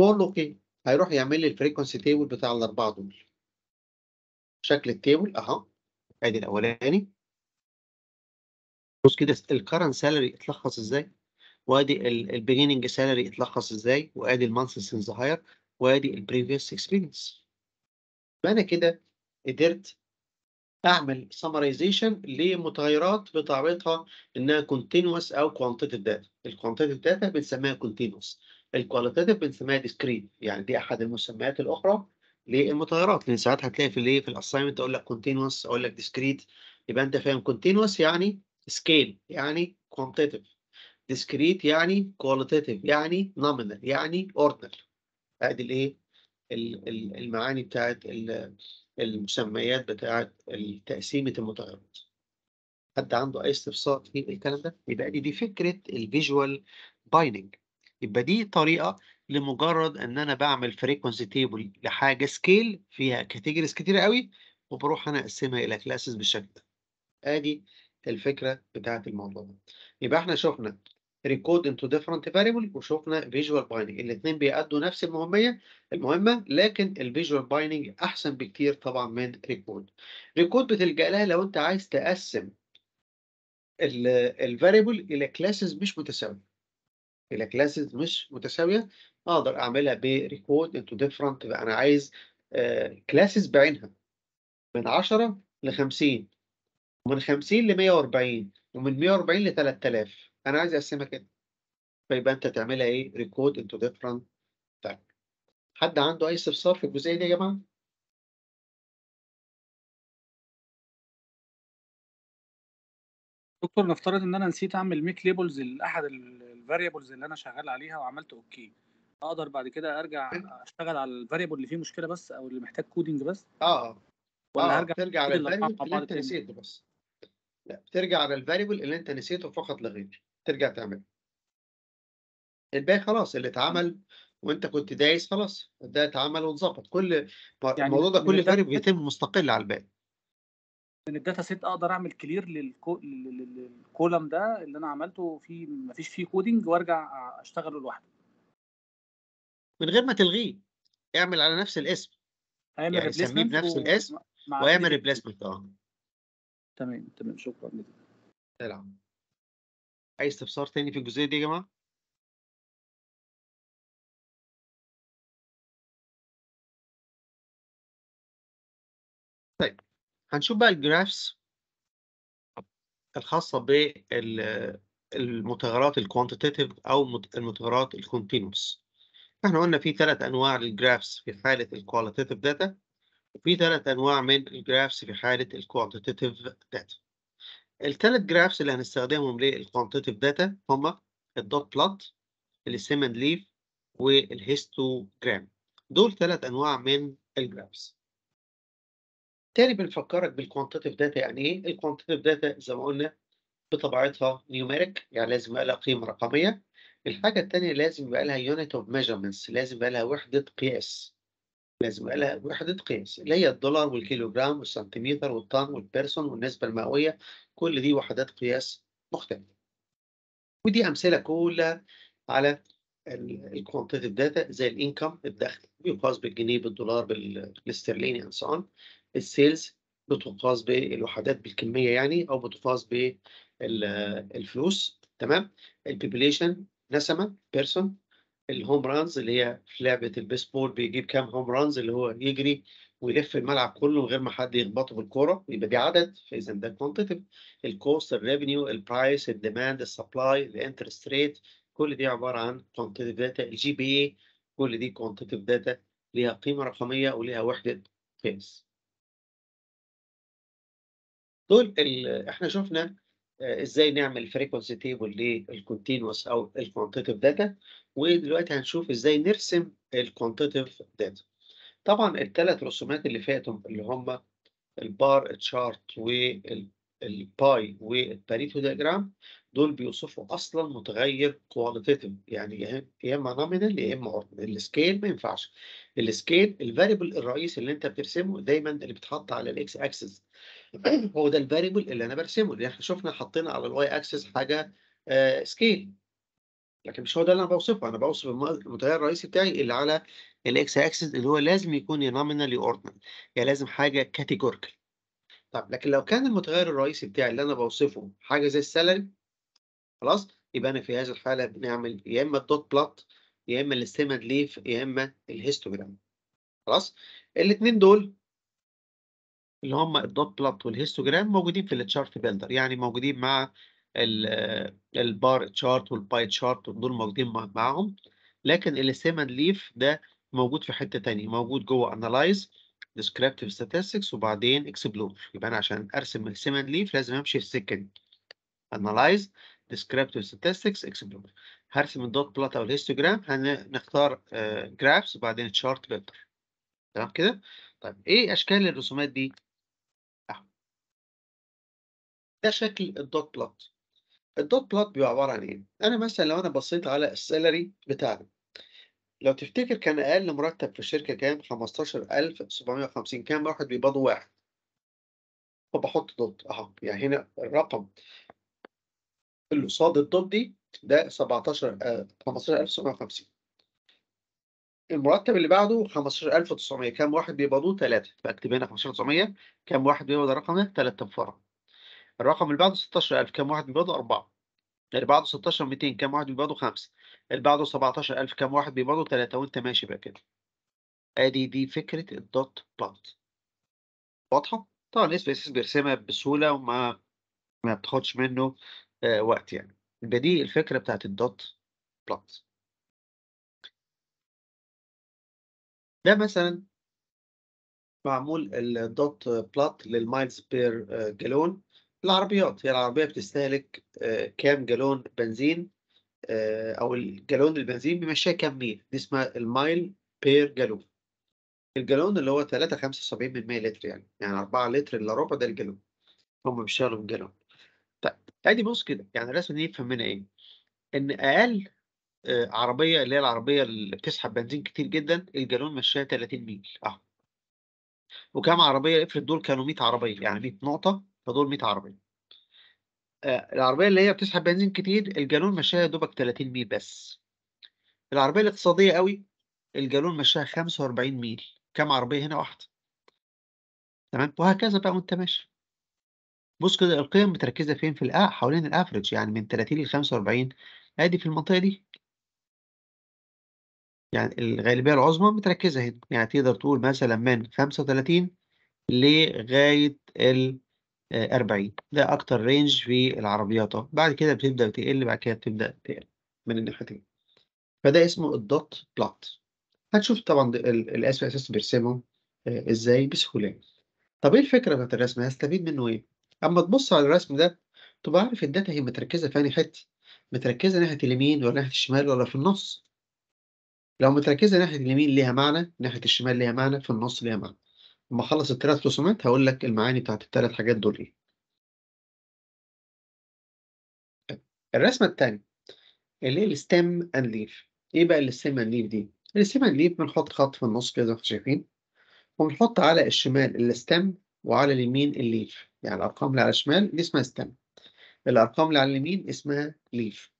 وأقول له أوكي هيروح يعمل لي الفريكونسي تيبل بتاع الأربعة دول شكل التيبل أهو أدي الأولاني بص كده الكرنت سالري اتلخص ازاي وادي البيجيننج سالري اتلخص ازاي وادي المانث سينز هاير وادي البريفيوس اكسبيرينس انا كده قدرت اعمل سمرايزيشن لمتغيرات بطبيعتها انها كونتينوس او كوانتيتيف داتا الكوانتيتيف داتا بنسميها كونتينوس الكواليتاتيف بنسميها ديسكريت يعني دي احد المسميات الاخرى للمتغيرات لان ساعات هتلاقي في الايه في الاساينمنت اقول لك كونتينوس اقول لك ديسكريت يبقى انت فاهم كونتينوس يعني سكيل يعني كوانتيتيف ديسكريت يعني qualitative يعني nominal يعني ordinal ادي الايه المعاني بتاعت المسميات بتاعت تقسيمه المتغيرات حد عنده اي استفسار في الكلام ده يبقى دي, دي فكره الفيجوال بايننج يبقى دي طريقه لمجرد ان انا بعمل فريكونسي تيبل لحاجه سكيل فيها كاتيجوريز كتيره قوي وبروح انا اقسمها الى كلاسز بالشكل ده ادي الفكره بتاعه الموضوع ده يبقى احنا شفنا ريكود انتو ديفرنت فاريبل وشفنا فيجوال بايننج الاثنين بيأدوا نفس المهميه المهمه لكن الفيجوال بايننج احسن بكتير طبعا من ريكود ريكود بتلجأ لها لو انت عايز تقسم الفاريبل الى كلاسز مش متساويه الى كلاسز مش متساويه اقدر اعملها بريكود انتو ديفرنت انا عايز كلاسز آه، بعينها من 10 ل 50 ومن 50 ل 140 ومن 140 ل 3000 انا عايز اقسمها كده فيبقى انت تعملها ايه ريكود انتو ديفرنت فاكتور حد عنده اي استفسار في الجزئيه دي يا جماعه دكتور نفترض ان انا نسيت اعمل ميك ليبلز لاحد الفاريبلز اللي انا شغال عليها وعملت اوكي اقدر بعد كده ارجع اشتغل على الفاريبل اللي فيه مشكله بس او اللي محتاج كودينج بس اه اه ولا آه، هرجع ترجع على الفاريبل اللي انت نسيته بس لا بترجع على الفاريبل اللي انت نسيته فقط لا غير ترجع تعمله الباقي خلاص اللي اتعمل وانت كنت دايس خلاص ده اتعمل واتظبط كل يعني الموضوع ده كل فاريبل بيتم مستقل على الباقي من الداتا سيت اقدر اعمل كلير للكولم ده اللي انا عملته في مفيش فيه كودنج وارجع اشتغله لوحده من غير ما تلغيه اعمل على نفس الاسم يعني سميه بنفس الاسم واعمل ريبليسمنت اه تمام تمام شكرا جدا سلام اي استفسار تاني في الجزئيه دي يا جماعه طيب هنشوف بقى الجرافس الخاصه بالمتغيرات الكوانتيتيف او المتغيرات الكونتينوس احنا قلنا في ثلاث انواع للجرافس في حاله الكواليتيف داتا وفي ثلاث أنواع من الجرافس في حالة الكوانتيتيف داتا الثلاث جرافس اللي هنستخدمهم للكوانتيتيف داتا هما الدوت بلوت السيمن ليف والهيستوجرام دول ثلاث أنواع من الجرافس تاني بنفكرك بالكوانتيتيف داتا يعني ايه؟ الكوانتيتيف داتا زي ما قلنا بطبيعتها نيوميريك يعني لازم يبقى لها قيمة رقمية الحاجة التانية لازم يبقى لها يونت اوف ميجرمنتس لازم يبقى لها وحدة قياس لازم لها وحدة قياس اللي هي الدولار والكيلوغرام والسنتيمتر والطن والبيرسون والنسبة المئوية كل دي وحدات قياس مختلفة ودي أمثلة كلها على الكوانتيتيف داتا زي الانكم الدخل بيقاس بالجنيه بالدولار بالاسترليني اند سو السيلز بتقاس بالوحدات بالكميه يعني او بتقاس بالفلوس تمام البوبوليشن نسمه بيرسون الهوم رانز اللي هي في لعبه البيسبول بيجيب كام هوم رانز اللي هو يجري ويلف الملعب كله من غير ما حد يخبطه بالكوره يبقى دي عدد فاذا ده كوانتيتيف الكوست الريفنيو البرايس الديماند السبلاي الانترست ريت كل دي عباره عن كوانتيتيف داتا الجي بي اي كل دي كوانتيتيف داتا ليها قيمه رقميه وليها وحده قياس دول احنا شفنا ازاي نعمل فريكونسي تيبل للكونتينوس او الكوانتيتيف داتا ودلوقتي هنشوف ازاي نرسم الكوانتيتيف داتا طبعا الثلاث رسومات اللي فاتهم اللي هم البار تشارت والباي والباريتو دياجرام دول بيوصفوا اصلا متغير كواليتيف يعني يا اما نومينال يا اما اوردينال السكيل ما ينفعش السكيل الفاريبل الرئيسي اللي انت بترسمه دايما اللي بيتحط على الاكس اكسس هو ده الفاريبل اللي انا برسمه اللي احنا شفنا حطينا على الواي اكسس حاجه سكيل آه، لكن مش هو ده اللي انا بوصفه انا بوصف المتغير الرئيسي بتاعي اللي على الاكس اكسس اللي هو لازم يكون نومينالي اوردنال يعني لازم حاجه كاتيجوريكال طب لكن لو كان المتغير الرئيسي بتاعي اللي انا بوصفه حاجه زي السالري خلاص يبقى انا في هذه الحاله بنعمل يا اما الدوت بلوت يا اما الاستيمد ليف يا اما الهيستوجرام خلاص الاثنين دول اللي هم الدوت بلوت والهيستوجرام موجودين في التشارت بيلدر يعني موجودين مع البار تشارت والباي تشارت دول موجودين معاهم لكن السيمن ليف ده موجود في حته تانية موجود جوه انلايز ديسكريبتيف ستاتستكس وبعدين اكسبلور يبقى انا عشان ارسم السيمن ليف لازم امشي في السكه دي انلايز ديسكريبتيف ستاتستكس اكسبلور هرسم الدوت بلوت او الهيستوجرام هنختار جرافس وبعدين تشارت بيلدر تمام كده طيب ايه اشكال الرسومات دي ده شكل الدوت بلوت الدوت بلوت بيبقى عباره عن ايه انا مثلا لو انا بصيت على السالري بتاعنا لو تفتكر كان اقل مرتب في الشركه كام 15750 كام واحد بيقبضه واحد فبحط دوت اهو يعني هنا الرقم اللي قصاد الدوت دي ده 17 15750 المرتب اللي بعده 15900 كام واحد بيقبضوه 3 فاكتب هنا 15900 كام واحد بيقبض الرقم ده 3 بفرع الرقم اللي بعده 16000 كم واحد من يعني بعده 4 اللي بعده 16200 كم واحد من بعده 5 اللي بعده 17000 كم واحد من بعده 3 وانت ماشي بقى كده ادي دي فكره الدوت بلوت واضحه طبعا الاس بي اس بيرسمها بسهوله وما ما بتاخدش منه آه وقت يعني يبقى دي الفكره بتاعت الدوت بلوت ده مثلا معمول الدوت بلوت للمايلز بير آه، جالون العربيات هي العربية بتستهلك آه، كام جالون بنزين آه، أو الجالون البنزين بيمشيها كام ميل دي اسمها المايل بير جالون الجالون اللي هو 3 75 من 100 لتر يعني يعني 4 لتر إلا ربع ده الجالون هم بيشتغلوا بالجالون طيب ادي بص كده يعني لازم نفهم منها ايه ان اقل آه، عربيه اللي هي العربيه اللي بتسحب بنزين كتير جدا الجالون مشاها 30 ميل اه وكام عربيه افرض دول كانوا 100 عربيه يعني 100 نقطه فدول 100 عربيه آه، العربيه اللي هي بتسحب بنزين كتير الجالون مشاها دوبك 30 ميل بس العربيه الاقتصاديه قوي الجالون مشاها 45 ميل كام عربيه هنا واحده تمام وهكذا بقى وانت ماشي بص كده القيم متركزه فين في الأ حوالين الافرج يعني من 30 ل 45 ادي في المنطقه دي يعني الغالبيه العظمى متركزه هنا يعني تقدر تقول مثلا من 35 لغايه ال 40 ده اكتر رينج في العربيات بعد كده بتبدا تقل بعد كده بتبدا تقل من الناحيتين فده اسمه الدوت بلوت هتشوف طبعا الاسم اساس بيرسمه آه، ازاي بسهوله طب ايه الفكره بتاعت الرسم هستفيد منه ايه اما تبص على الرسم ده تبقى عارف الداتا هي متركزه في انهي حته متركزه ناحيه اليمين ولا ناحيه الشمال ولا في النص لو متركزه ناحيه اليمين ليها معنى ناحيه الشمال ليها معنى في النص ليها معنى لما اخلص الثلاث رسومات هقول لك المعاني بتاعت الثلاث حاجات دول ايه الرسمه الثانيه اللي هي الستيم اند ليف ايه بقى الستيم اند ليف دي الستيم اند ليف بنحط خط في النص كده زي ما انتم شايفين وبنحط على الشمال الستيم وعلى اليمين الليف يعني الارقام اللي على الشمال دي اسمها ستيم الارقام اللي على اليمين اسمها ليف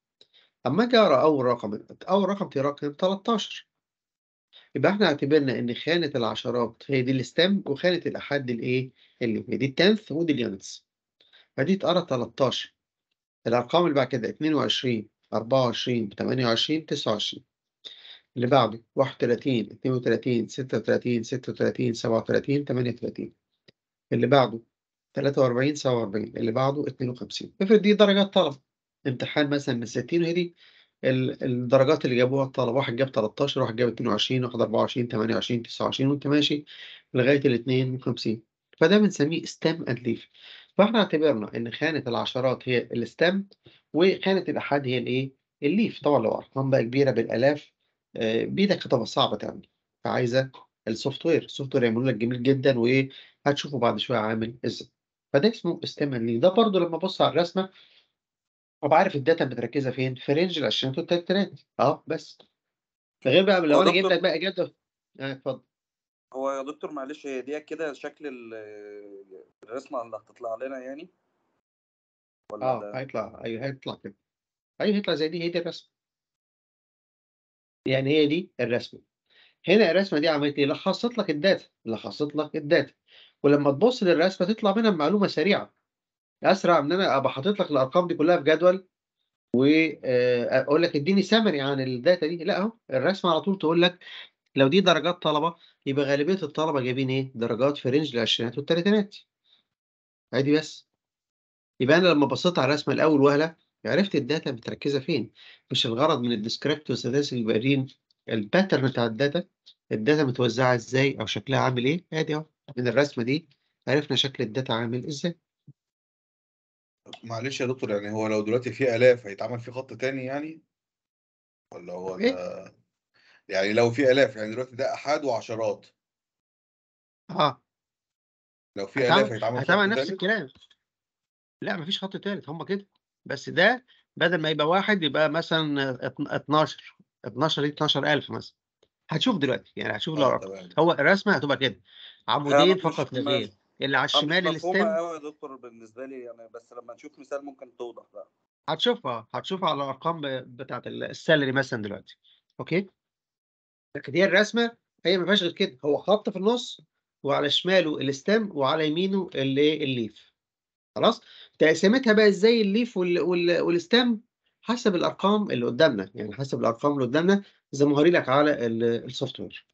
اما اجي اقرا اول رقم اول رقم في رقم 13 يبقى احنا اعتبرنا ان خانة العشرات هي دي الستام وخانة الأحاد الإيه؟ اللي هي دي التنث ودي اليونتس. فدي اتقرا 13 الأرقام اللي بعد كده 22 24 28 29 اللي بعده 31 32 36 36 37 38 اللي بعده 43 47 اللي بعده 52 افرض دي درجات طلب امتحان مثلا من 60 وهي دي الدرجات اللي جابوها الطلبه واحد جاب 13 واحد جاب 22 واحد 24 28 29 وانت ماشي لغايه ال 52 فده بنسميه ستام اند ليف فاحنا اعتبرنا ان خانه العشرات هي الستام وخانه الاحاد هي الايه الليف طبعا لو ارقام بقى كبيره بالالاف آه، بيدك هتبقى صعبه تعمل فعايزه السوفت وير السوفت وير يعملوا لك جميل جدا وايه هتشوفه بعد شويه عامل ازاي فده اسمه ستام اند ليف ده برضو لما ابص على الرسمه طب عارف الداتا متركّزة فين، في رينج 20 والتلاتينات، آه بس. غير بقى لو أنا جبت لك بقى إجابة آه اتفضل. هو يا دكتور معلش هي دي كده شكل آه، الرسمة اللي هتطلع لنا يعني؟ ولا آه، هيطلع أيوه هيطلع كده. أيوه هيطلع زي دي، هي دي الرسمة. يعني هي دي الرسمة. هنا الرسمة دي عملت إيه، لخّصت لك الداتا لخّصت لك الداتا ولمّا تبُص للرسمة تطلع منها بمعلومة سريعة. اسرع من انا ابقى حاطط لك الارقام دي كلها في جدول واقول آه، لك اديني سمري عن الداتا دي لا اهو الرسمه على طول تقول لك لو دي درجات طلبه يبقى غالبيه الطلبه جايبين ايه درجات في رينج العشرينات والثلاثينات عادي بس يبقى انا لما بصيت على الرسمه الاول وهله عرفت الداتا متركزه فين مش الغرض من الديسكريبت والستاتستيك يبقى الباترن بتاع الداتا الداتا متوزعه ازاي او شكلها عامل ايه ادي اهو من الرسمه دي عرفنا شكل الداتا عامل ازاي معلش يا دكتور يعني هو لو دلوقتي في آلاف هيتعمل في خط تاني يعني ولا هو إيه؟ ده يعني لو في آلاف يعني دلوقتي ده آحاد وعشرات اه لو في آلاف هيتعمل في خط نفس الكلام لا مفيش خط تالت هم كده بس ده بدل ما يبقى واحد يبقى مثلا 12 12 12000 مثلا هتشوف دلوقتي يعني هتشوف اه الارقام هو الرسمه هتبقى كده عمودين فقط لا غير اللي على الشمال الاستم قوي يا دكتور بالنسبه لي يعني بس لما نشوف مثال ممكن توضح بقى هتشوفها هتشوفها على الارقام بتاعت السالري مثلا دلوقتي اوكي لكن هي الرسمه هي ما فيهاش غير كده هو خط في النص وعلى شماله الستام وعلى يمينه الليف خلاص تقسيمتها بقى ازاي الليف وال... وال... حسب الارقام اللي قدامنا يعني حسب الارقام اللي قدامنا زي ما لك على السوفت وير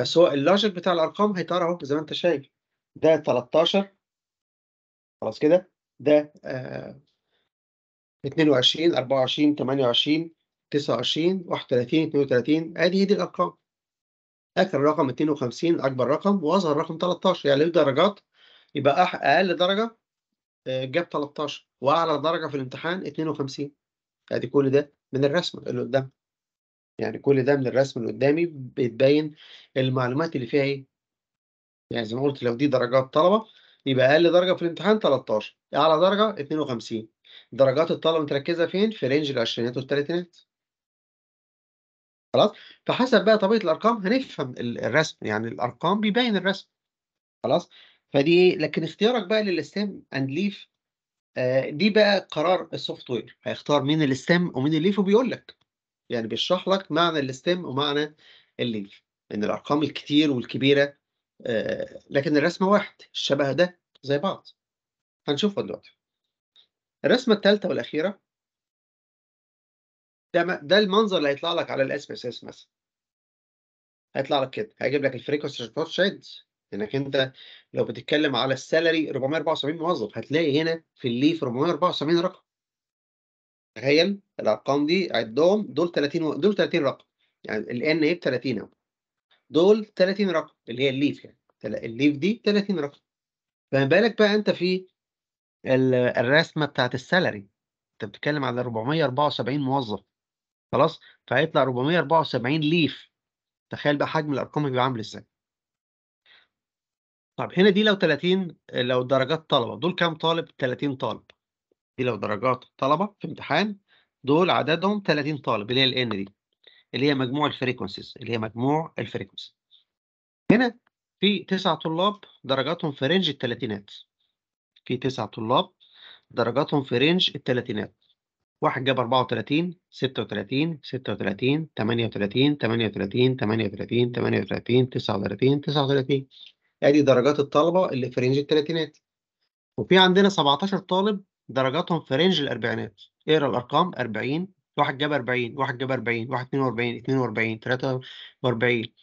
بس هو اللوجيك بتاع الارقام هيطلع اهو زي ما انت شايف ده 13 خلاص كده ده آه 22 24 28 29 31 32 ادي دي الارقام اخر رقم 52 اكبر رقم واصغر رقم 13 يعني له درجات يبقى اقل درجه آه، جاب 13 واعلى درجه في الامتحان 52 ادي كل ده من الرسم اللي قدام يعني كل ده من الرسم اللي قدامي بتبين المعلومات اللي فيها ايه يعني زي ما قلت لو دي درجات طلبة يبقى أقل درجة في الامتحان 13 أعلى درجة 52 درجات الطلبة متركزة فين؟ في رينج العشرينات والتلاتينات خلاص فحسب بقى طبيعة الأرقام هنفهم الرسم يعني الأرقام بيبين الرسم خلاص فدي إيه؟ لكن اختيارك بقى للستام اند ليف دي بقى قرار السوفت وير هيختار مين الستام ومين الليف وبيقول لك يعني بيشرح لك معنى الستام ومعنى الليف ان الارقام الكتير والكبيره آه، لكن الرسمة واحد الشبه ده زي بعض هنشوفه دلوقتي الرسمة الثالثة والأخيرة ده ده المنظر اللي هيطلع لك على الاس بي اس مثلا هيطلع لك كده هيجيب لك الفريكونسي ريبورت انك انت لو بتتكلم على السالري 474 موظف هتلاقي هنا في الليف 474 رقم تخيل الارقام دي عدهم دول 30 و... دول 30 رقم يعني الان ايه ب 30 اهو دول 30 رقم اللي هي الليف يعني الليف دي 30 رقم فما بالك بقى انت في الرسمه بتاعت السالري انت بتتكلم على 474 موظف خلاص فهيطلع 474 ليف تخيل بقى حجم الارقام هيبقى عامل ازاي طب هنا دي لو 30 لو درجات طلبه دول كام طالب 30 طالب دي لو درجات طلبه في امتحان دول عددهم 30 طالب اللي هي ال N دي اللي هي مجموع الفريكونسيز اللي هي مجموع الفريكونسيز هنا في تسع طلاب درجاتهم في رينج الثلاثينات في تسع طلاب درجاتهم في رينج الثلاثينات واحد جاب 34 36 36 38 38 38 38 39 39 ادي درجات الطلبه اللي في رينج الثلاثينات وفي عندنا 17 طالب درجاتهم في رينج الاربعينات اقرا الارقام 40 واحد جاب 40 واحد جاب 40 واحد 42 42 43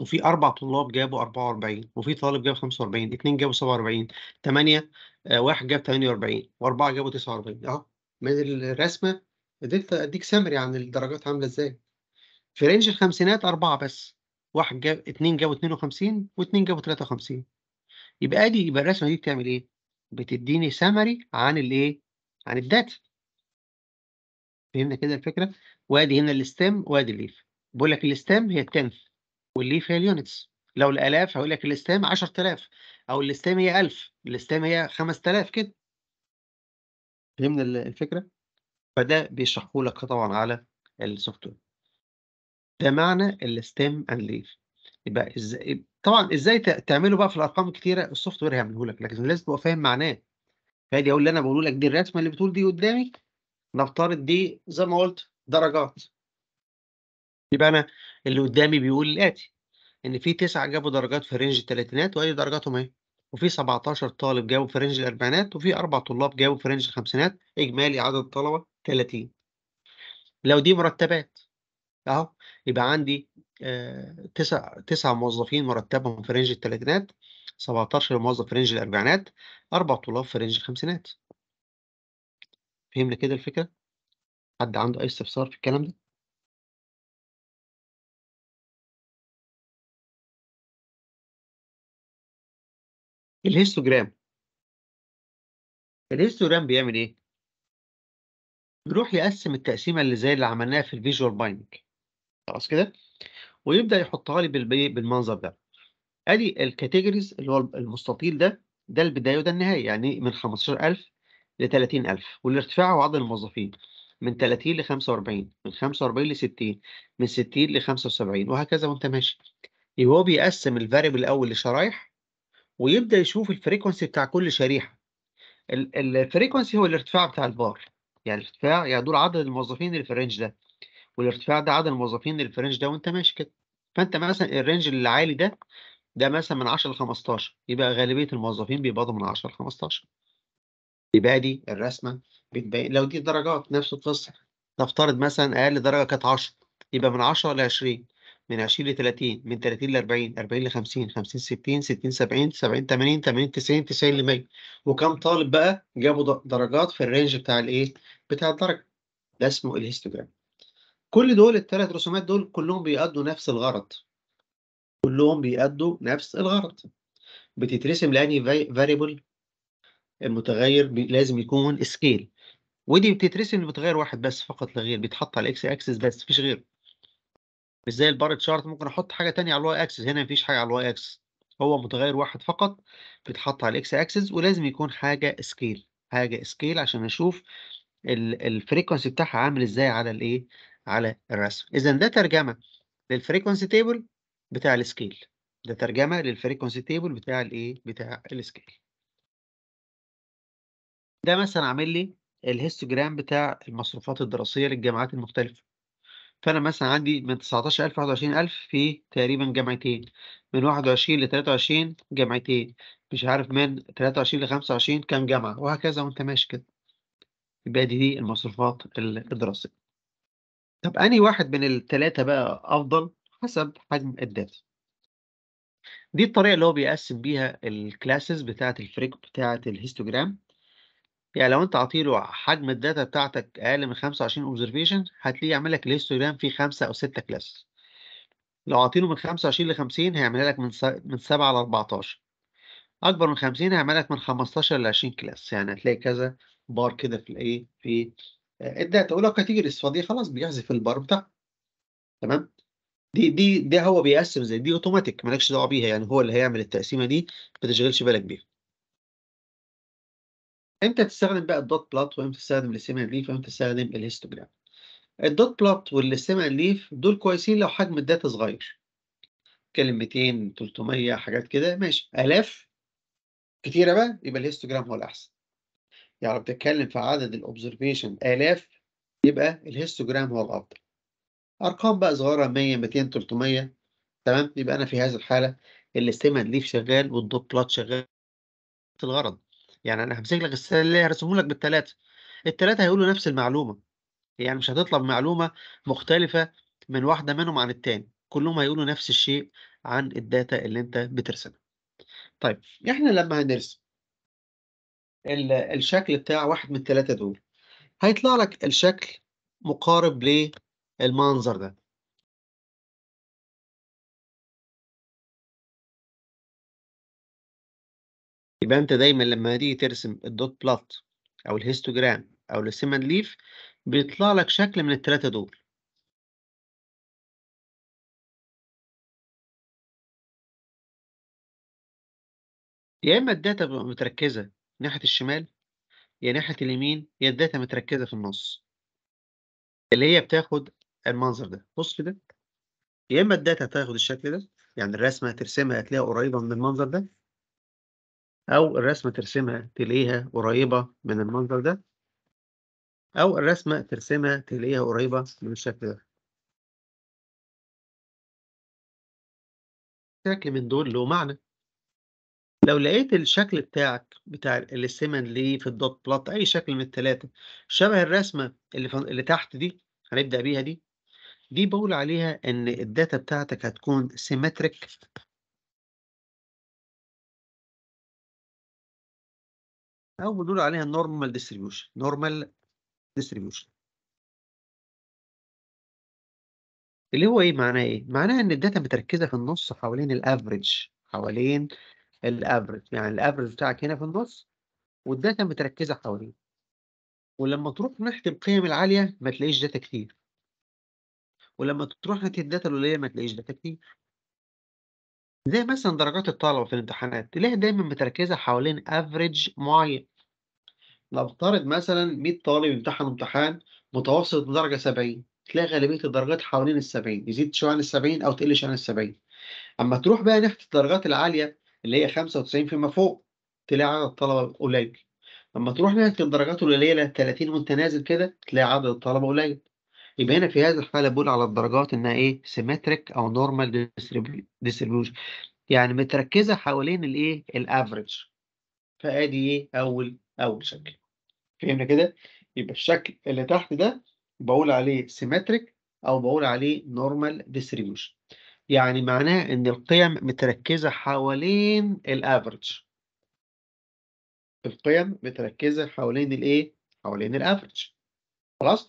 وفي أربع طلاب جابوا 44 وفي طالب جاب 45 اثنين جابوا 47 8 آه، واحد جاب 48 وأربعة جابوا 49 اه من الرسمة قدرت أديك سمري عن الدرجات عاملة إزاي في رينج الخمسينات أربعة بس واحد جاب اثنين جابوا 52 واثنين جابوا 53 يبقى ادي يبقى الرسمه دي بتعمل ايه بتديني سمري عن الايه عن الداتا فهمنا كده الفكره وادي هنا الستام وادي الليف بقول لك الستام هي التنث والليف هي اليونتس لو الالاف هقول لك الاستام 10000 او الاستام هي 1000 الاستام هي 5000 كده فهمنا الفكره فده بيشرحه لك طبعا على السوفت وير ده معنى الاستام اند ليف يبقى ازاي طبعا ازاي تعمله بقى في الارقام الكتيره السوفت وير هيعمله لك لكن لازم تبقى فاهم معناه فادي اقول اللي انا بقوله لك دي الرسمه اللي بتقول دي قدامي نفترض دي زي ما قلت درجات يبقى انا اللي قدامي بيقول الاتي ان في تسعه جابوا درجات في رينج الثلاثينات وادي درجاتهم اهي وفي 17 طالب جابوا في رينج الاربعينات وفي اربع طلاب جابوا في رينج الخمسينات اجمالي عدد الطلبه 30 لو دي مرتبات اهو يبقى عندي آه، تسع تسع موظفين مرتبهم في رينج الثلاثينات 17 موظف في رينج الاربعينات اربع طلاب في رينج الخمسينات فهمنا كده الفكرة؟ حد عنده أي استفسار في الكلام ده؟ الهيستوجرام الهيستوجرام بيعمل إيه؟ بيروح يقسم التقسيمة اللي زي اللي عملناها في الفيجوال بايننج خلاص كده؟ ويبدأ يحطها لي بالمنظر ده ادي الكاتيجوريز اللي هو المستطيل ده ده البدايه وده النهايه يعني من 15000 ل 30000 والارتفاع هو عدد الموظفين من 30 ل 45 من 45 ل 60 من 60 ل 75 وهكذا وانت ماشي يبقى هو بيقسم الفاريبل الاول لشرايح ويبدا يشوف الفريكونسي بتاع كل شريحه الفريكونسي هو الارتفاع بتاع البار يعني الارتفاع يعني دول عدد الموظفين اللي في الرينج ده والارتفاع ده عدد الموظفين اللي في الرينج ده وانت ماشي كده فانت مثلا الرينج العالي ده ده مثلا من 10 ل 15 يبقى غالبيه الموظفين بيبقوا من 10 ل 15 يبادي الرسمه بتبين لو دي درجات نفس القصه نفترض مثلا اقل درجه كانت 10 يبقى من 10 ل 20 من 20 ل 30 من 30 ل 40 40 ل 50 50 60 60 70 70 80 80 90 90 ل 100 وكم طالب بقى جابوا درجات في الرينج بتاع الايه بتاع الدرجه ده اسمه الهيستوجرام كل دول الثلاث رسومات دول كلهم بيأدوا نفس الغرض كلهم بيأدوا نفس الغرض بتترسم لاني فاريبل المتغير لازم يكون سكيل ودي بتترسم متغير واحد بس فقط لا غير بيتحط على الاكس اكسس بس مفيش غيره مش زي البار تشارت ممكن احط حاجه تانية على الواي اكسس هنا مفيش حاجه على الواي اكسس هو متغير واحد فقط بيتحط على الاكس اكسس ولازم يكون حاجه سكيل حاجه سكيل عشان اشوف الفريكونسي بتاعها عامل ازاي على الايه على الرسم اذا ده ترجمه للفريكونسي تيبل بتاع السكيل ده ترجمه للفريكونسي تيبل بتاع الايه بتاع السكيل ده مثلا عامل لي الهيستوجرام بتاع المصروفات الدراسية للجامعات المختلفة فأنا مثلا عندي من 19000 21000 في تقريبا جامعتين من 21 ل 23 جامعتين مش عارف من 23 ل 25 كام جامعة وهكذا وأنت ماشي كده يبقى دي, دي المصروفات الدراسية طب أنهي واحد من التلاتة بقى أفضل حسب حجم الداتا دي الطريقة اللي هو بيقسم بيها الكلاسز بتاعة الفريك بتاعة الهيستوجرام يعني لو أنت عاطيله حجم الداتا بتاعتك أقل من 25 اوبزرفيشن هتلاقيه يعمل لك الهيستوجرام فيه خمسة أو ستة كلاس لو عاطيله من 25 ل 50 هيعمل لك من من 7 ل 14 أكبر من 50 هيعمل لك من 15 ل 20 كلاس يعني هتلاقي كذا بار كده في الإيه في آه، الداتا ولو كاتيجوريز فاضية خلاص بيحذف البار بتاعه. تمام دي دي ده هو بيقسم زي دي اوتوماتيك مالكش دعوه بيها يعني هو اللي هيعمل التقسيمه دي ما تشغلش بالك بيها امتى تستخدم بقى الدوت بلوت وامتى تستخدم السيمن ليف وامتى تستخدم الهيستوجرام الدوت بلوت والسيمن ليف دول كويسين لو حجم الداتا صغير اتكلم 200 300 حاجات كده ماشي الاف كتيره بقى يبقى الهيستوجرام هو الاحسن يعني بتتكلم في عدد الاوبزرفيشن الاف يبقى الهيستوجرام هو الافضل ارقام بقى صغيره 100 200 300 تمام يبقى انا في هذه الحاله الاستيمن ليف شغال والدوت بلوت شغال الغرض يعني انا همسك لك السله اللي هرسمهم لك بالثلاثه الثلاثه هيقولوا نفس المعلومه يعني مش هتطلب معلومه مختلفه من واحده منهم عن التاني كلهم هيقولوا نفس الشيء عن الداتا اللي انت بترسمها طيب احنا لما هنرسم الشكل بتاع واحد من الثلاثه دول هيطلع لك الشكل مقارب للمنظر ده يبقى انت دايما لما تيجي ترسم الدوت بلوت او الهيستوجرام او السيمن ليف بيطلع لك شكل من الثلاثه دول يا اما الداتا متركزه ناحيه الشمال يا ناحيه اليمين يا الداتا متركزه في النص اللي هي بتاخد المنظر ده بص كده يا اما الداتا تاخد الشكل ده يعني الرسمه هترسمها هتلاقيها قريبه من المنظر ده أو الرسمة ترسمها تلاقيها قريبة من المنظر ده أو الرسمة ترسمها تلاقيها قريبة من الشكل ده شكل من دول له معنى لو لقيت الشكل بتاعك بتاع السمن ليه في الدوت بلوت أي شكل من التلاتة شبه الرسمة اللي, ف... اللي تحت دي هنبدأ بيها دي دي بقول عليها إن الداتا بتاعتك هتكون سيمتريك او بنقول عليها نورمال ديستريبيوشن نورمال ديستريبيوشن اللي هو ايه معناه ايه معناه ان الداتا متركزه في النص حوالين الافريج حوالين الافريج يعني الافريج بتاعك هنا في النص والداتا متركزه حواليه ولما تروح ناحيه القيم العاليه ما تلاقيش داتا كتير ولما تروح ناحيه الداتا القليله ما تلاقيش داتا كتير زي مثلًا درجات الطلبة في الامتحانات، تلاقي دايمًا متركِّزة حوالين افريج معيّن. نفترض مثلًا 100 طالب امتحن امتحان متوسط درجه 70، تلاقي غالبية الدرجات حوالين ال70، يزيد شوية عن ال70 أو تقل شوية عن ال70. أمّا تروح بقى ناحية الدرجات العالية اللي هي 95 فيما فوق، تلاقي عدد الطلبة قليل. لما تروح ناحية الدرجات القليلة 30 وأنت نازل كده، تلاقي عدد الطلبة قليل. يبقى هنا في هذه الحالة بقول على الدرجات إنها إيه سيمتريك أو نورمال ديستريبيوشن يعني متركزة حوالين الإيه الأفريج فأدي إيه أول أول شكل فهمنا كده يبقى الشكل اللي تحت ده بقول عليه سيمتريك أو بقول عليه نورمال ديستريبيوشن يعني معناه إن القيم متركزة حوالين الأفريج القيم متركزة حوالين الإيه؟ حوالين الأفريج خلاص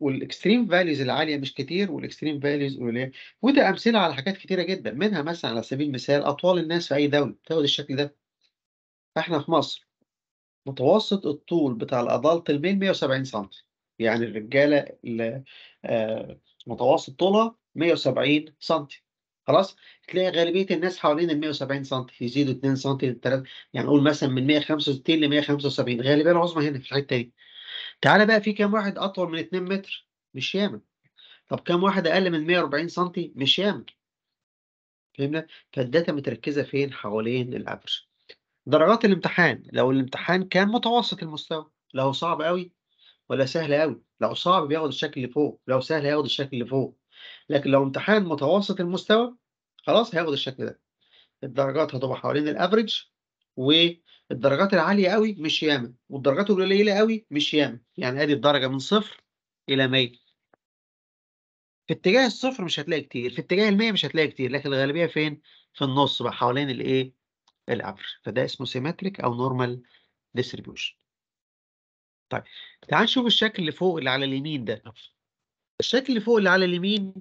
والاكستريم فاليوز العاليه مش كتير والاكستريم فاليوز قليله وده امثله على حاجات كتيره جدا منها مثلا على سبيل المثال اطوال الناس في اي دوله بتاخد الشكل ده فاحنا في مصر متوسط الطول بتاع الادلت الميل 170 سم يعني الرجاله آه، متوسط طولها 170 سم خلاص تلاقي غالبيه الناس حوالين ال 170 سم يزيدوا 2 سم 3 يعني نقول مثلا من 165 ل 175 غالبا العظمى هنا في الحته دي تعالى بقى في كام واحد اطول من 2 متر مش ياما طب كام واحد اقل من 140 سم مش ياما فهمنا فالداتا متركزه فين حوالين الافرج درجات الامتحان لو الامتحان كان متوسط المستوى لو صعب قوي ولا سهل قوي لو صعب بياخد الشكل اللي فوق لو سهل هياخد الشكل اللي فوق لكن لو امتحان متوسط المستوى خلاص هياخد الشكل ده الدرجات هتبقى حوالين الافرج و الدرجات العالية قوي مش ياما والدرجات القليلة قوي مش ياما يعني ادي الدرجة من صفر إلى 100 في اتجاه الصفر مش هتلاقي كتير في اتجاه المية مش هتلاقي كتير لكن الغالبية فين؟ في النص بقى حوالين الايه؟ الابر فده اسمه سيمتريك أو نورمال ديستريبيوشن طيب تعال نشوف الشكل اللي فوق اللي على اليمين ده الشكل اللي فوق اللي على اليمين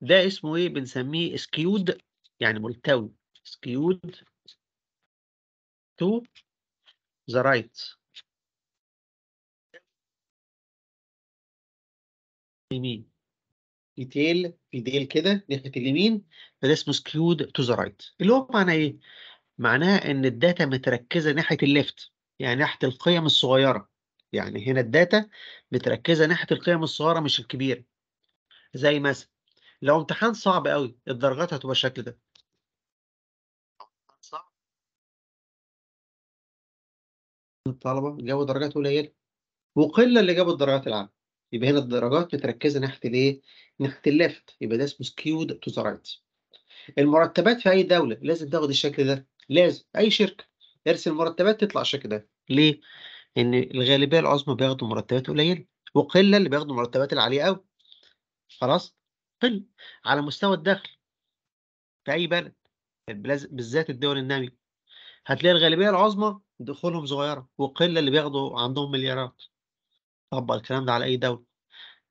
ده اسمه ايه بنسميه سكيود يعني ملتوي سكيود تو the right يمين ايديل ايديل كده ناحيه اليمين فده اسمه سكيود تو ذا رايت اللي هو معناه ايه؟ معناه ان الداتا متركزه ناحيه الليفت يعني ناحيه القيم الصغيره يعني هنا الداتا متركزه ناحيه القيم الصغيره مش الكبيره زي مثلا لو امتحان صعب قوي الدرجات هتبقى شكل ده من الطلبة اللي جابوا درجات قليلة وقلة اللي جابوا الدرجات العالية يبقى هنا الدرجات متركزة ناحية الايه؟ ناحية الليفت يبقى ده اسمه سكيود تو ذا رايت المرتبات في أي دولة لازم تاخد الشكل ده لازم أي شركة ارسم مرتبات تطلع الشكل ده ليه؟ إن الغالبية العظمى بياخدوا مرتبات قليلة وقلة اللي بياخدوا مرتبات العالية أوي خلاص؟ قلة على مستوى الدخل في أي بلد بالذات الدول النامية هتلاقي الغالبية العظمى دخولهم صغيرة وقلة اللي بياخدوا عندهم مليارات طبق الكلام ده على أي دولة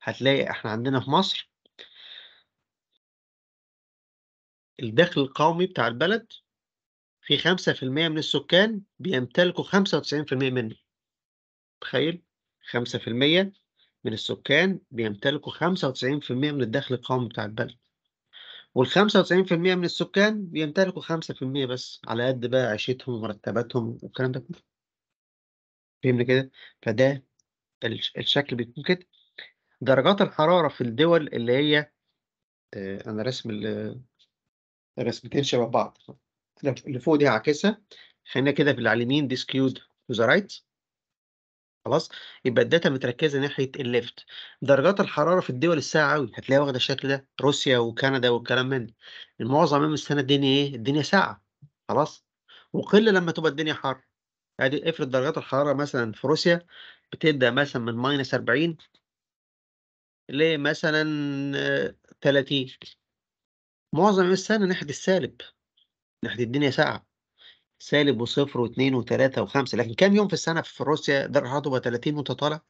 هتلاقي إحنا عندنا في مصر الدخل القومي بتاع البلد في خمسة في المية من السكان بيمتلكوا خمسة وتسعين في المية منه تخيل خمسة في المية من السكان بيمتلكوا خمسة وتسعين في المية من الدخل القومي بتاع البلد وال 95% من السكان بيمتلكوا 5% بس على قد بقى عيشتهم ومرتباتهم والكلام ده كله فهمنا كده فده الشكل بيكون كده درجات الحرارة في الدول اللي هي آه، أنا رسم الرسمتين شبه بعض اللي فوق دي عاكسها. خلينا كده في اللي على اليمين دي سكيود تو ذا رايت خلاص يبقى الداتا متركزه ناحيه الليفت درجات الحراره في الدول الساعه قوي هتلاقيها واخده الشكل ده روسيا وكندا والكلام من ده المعظم يوم السنه الدنيا ايه الدنيا ساعه خلاص وقل لما تبقى الدنيا حر ادي افرض درجات الحراره مثلا في روسيا بتبدا مثلا من ماينس 40 لمثلا 30 معظم السنه ناحيه السالب ناحيه الدنيا ساقعه سالب وصفر واثنين وثلاثة وخمسة لكن كم يوم في السنة في روسيا درجة الرطوبة 30 متطالع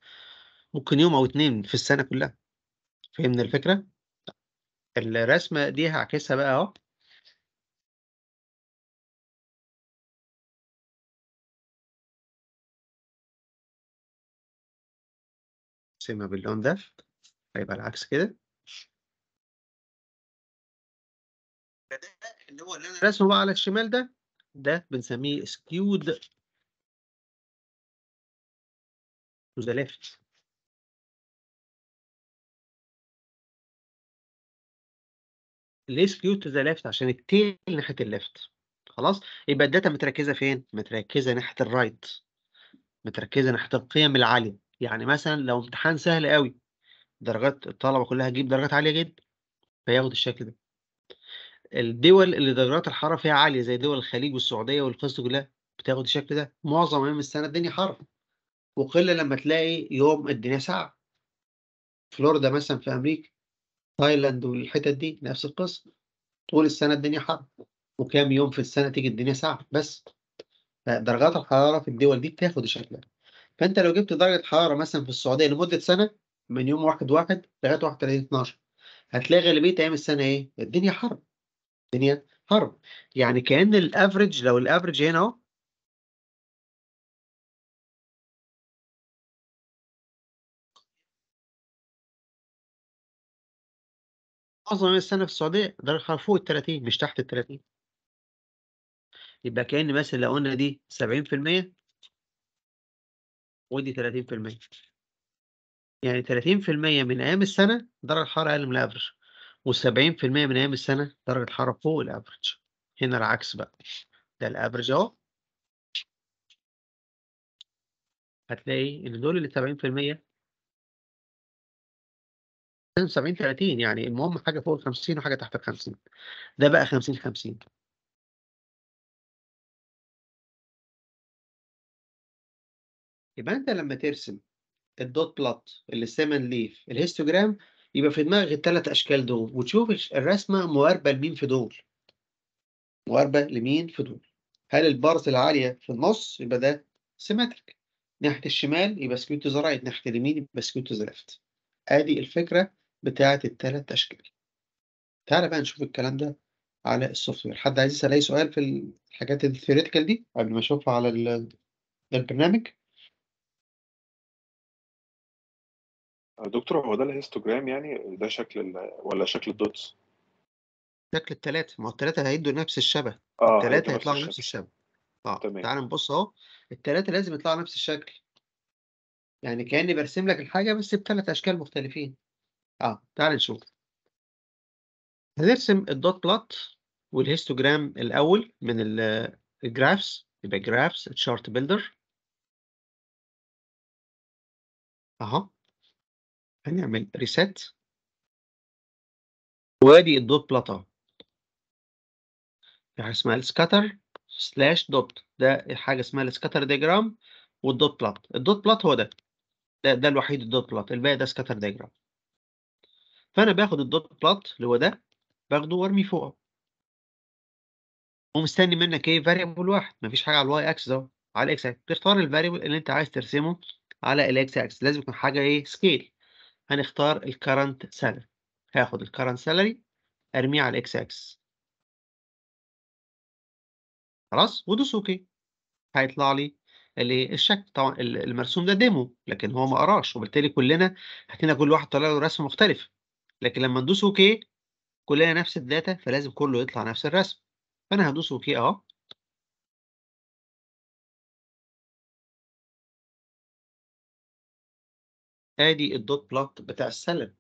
ممكن يوم أو اتنين في السنة كلها فهمنا الفكرة؟ الرسمة دي هعكسها بقى أهو سيما باللون ده هيبقى العكس كده اللي اللي هو انا رسمه بقى على الشمال ده ده بنسميه skewed to the left ليه skewed to the left عشان التيل ناحية الليفت خلاص يبقى الداتا متركزة فين متركزة ناحية الرايت متركزة ناحية القيم العالية يعني مثلا لو امتحان سهل قوي درجات الطلبة كلها تجيب درجات عالية جدا فياخد الشكل ده الدول اللي درجات الحراره فيها عاليه زي دول الخليج والسعوديه والقصه كلها بتاخد الشكل ده معظم ايام السنه الدنيا حر وقله لما تلاقي يوم الدنيا ساقعه فلوريدا مثلا في امريكا تايلاند والحتت دي نفس القصه طول السنه الدنيا حر وكام يوم في السنه تيجي الدنيا ساقعه بس درجات الحراره في الدول دي بتاخد الشكل ده فانت لو جبت درجه حراره مثلا في السعوديه لمده سنه من يوم 1 1 لغايه 31 12 هتلاقي غالبيه ايام السنه ايه الدنيا حر الدنيا هرب يعني كأن الافرج لو الافرج هنا اهو معظم السنة في السعودية درجة فوق ال 30 مش تحت ال 30 يبقى كأن مثلا لو قلنا دي 70% ودي 30% يعني 30% من أيام السنة درجة الحرارة أقل من الأفرج و70% من ايام السنه درجه الحراره فوق الافرج هنا العكس بقى ده الافرج اهو هتلاقي ان دول اللي 70% 70 30 يعني المهم حاجه فوق ال 50 وحاجه تحت ال 50 ده بقى 50 50 يبقى انت لما ترسم الدوت بلوت اللي سيمن ليف الهيستوجرام يبقى في دماغك التلات اشكال دول وتشوف الرسمه مقاربه لمين في دول مقاربه لمين في دول هل البارز العاليه في النص يبقى ده سيمتريك ناحيه الشمال يبقى سكيوتز رايت ناحيه اليمين يبقى سكيوتز ليفت ادي الفكره بتاعه التلات اشكال تعالى بقى نشوف الكلام ده على السوفت وير حد عايز يسال اي سؤال في الحاجات الثيوريتيكال دي قبل ما اشوفها على البرنامج دكتور هو ده الهيستوجرام يعني ده شكل ال... ولا شكل الدوتس؟ شكل التلاتة ما هو التلاتة هيدوا نفس الشبه اه التلاتة هيطلعوا نفس الشبه اه تمام تعال نبص اهو التلاتة لازم يطلعوا نفس الشكل يعني كأني برسم لك الحاجة بس بثلاث أشكال مختلفين اه تعال نشوف هنرسم الدوت بلوت والهيستوجرام الأول من الجرافس يبقى جرافس تشارت بيلدر اهو هنعمل ريسيت وادي الدوت بلاتر في حاجه اسمها السكاتر سلاش دوت ده حاجه اسمها السكاتر ديجرام والدوت بلات الدوت بلات هو ده ده, ده الوحيد الدوت بلات الباقي ده سكاتر ديجرام فانا باخد الدوت بلات اللي هو ده باخده وارمي فوقه ومستني منك ايه فاريبل واحد مفيش حاجه على الواي اكس اهو على الاكس اكس تختار الفاريبل اللي انت عايز ترسمه على الاكس اكس لازم يكون حاجه ايه سكيل هنختار الـ current salary هاخد الـ current salary ارميه على الـ x-axis خلاص ودوس اوكي هيطلع لي الشكل طبعا المرسوم ده ديمو لكن هو ما قراش وبالتالي كلنا هتلاقي كل واحد طلع له رسم مختلف لكن لما ندوس اوكي كلنا نفس الداتا فلازم كله يطلع نفس الرسم فانا هدوس اوكي اهو ادي الدوت بلوت بتاع السلم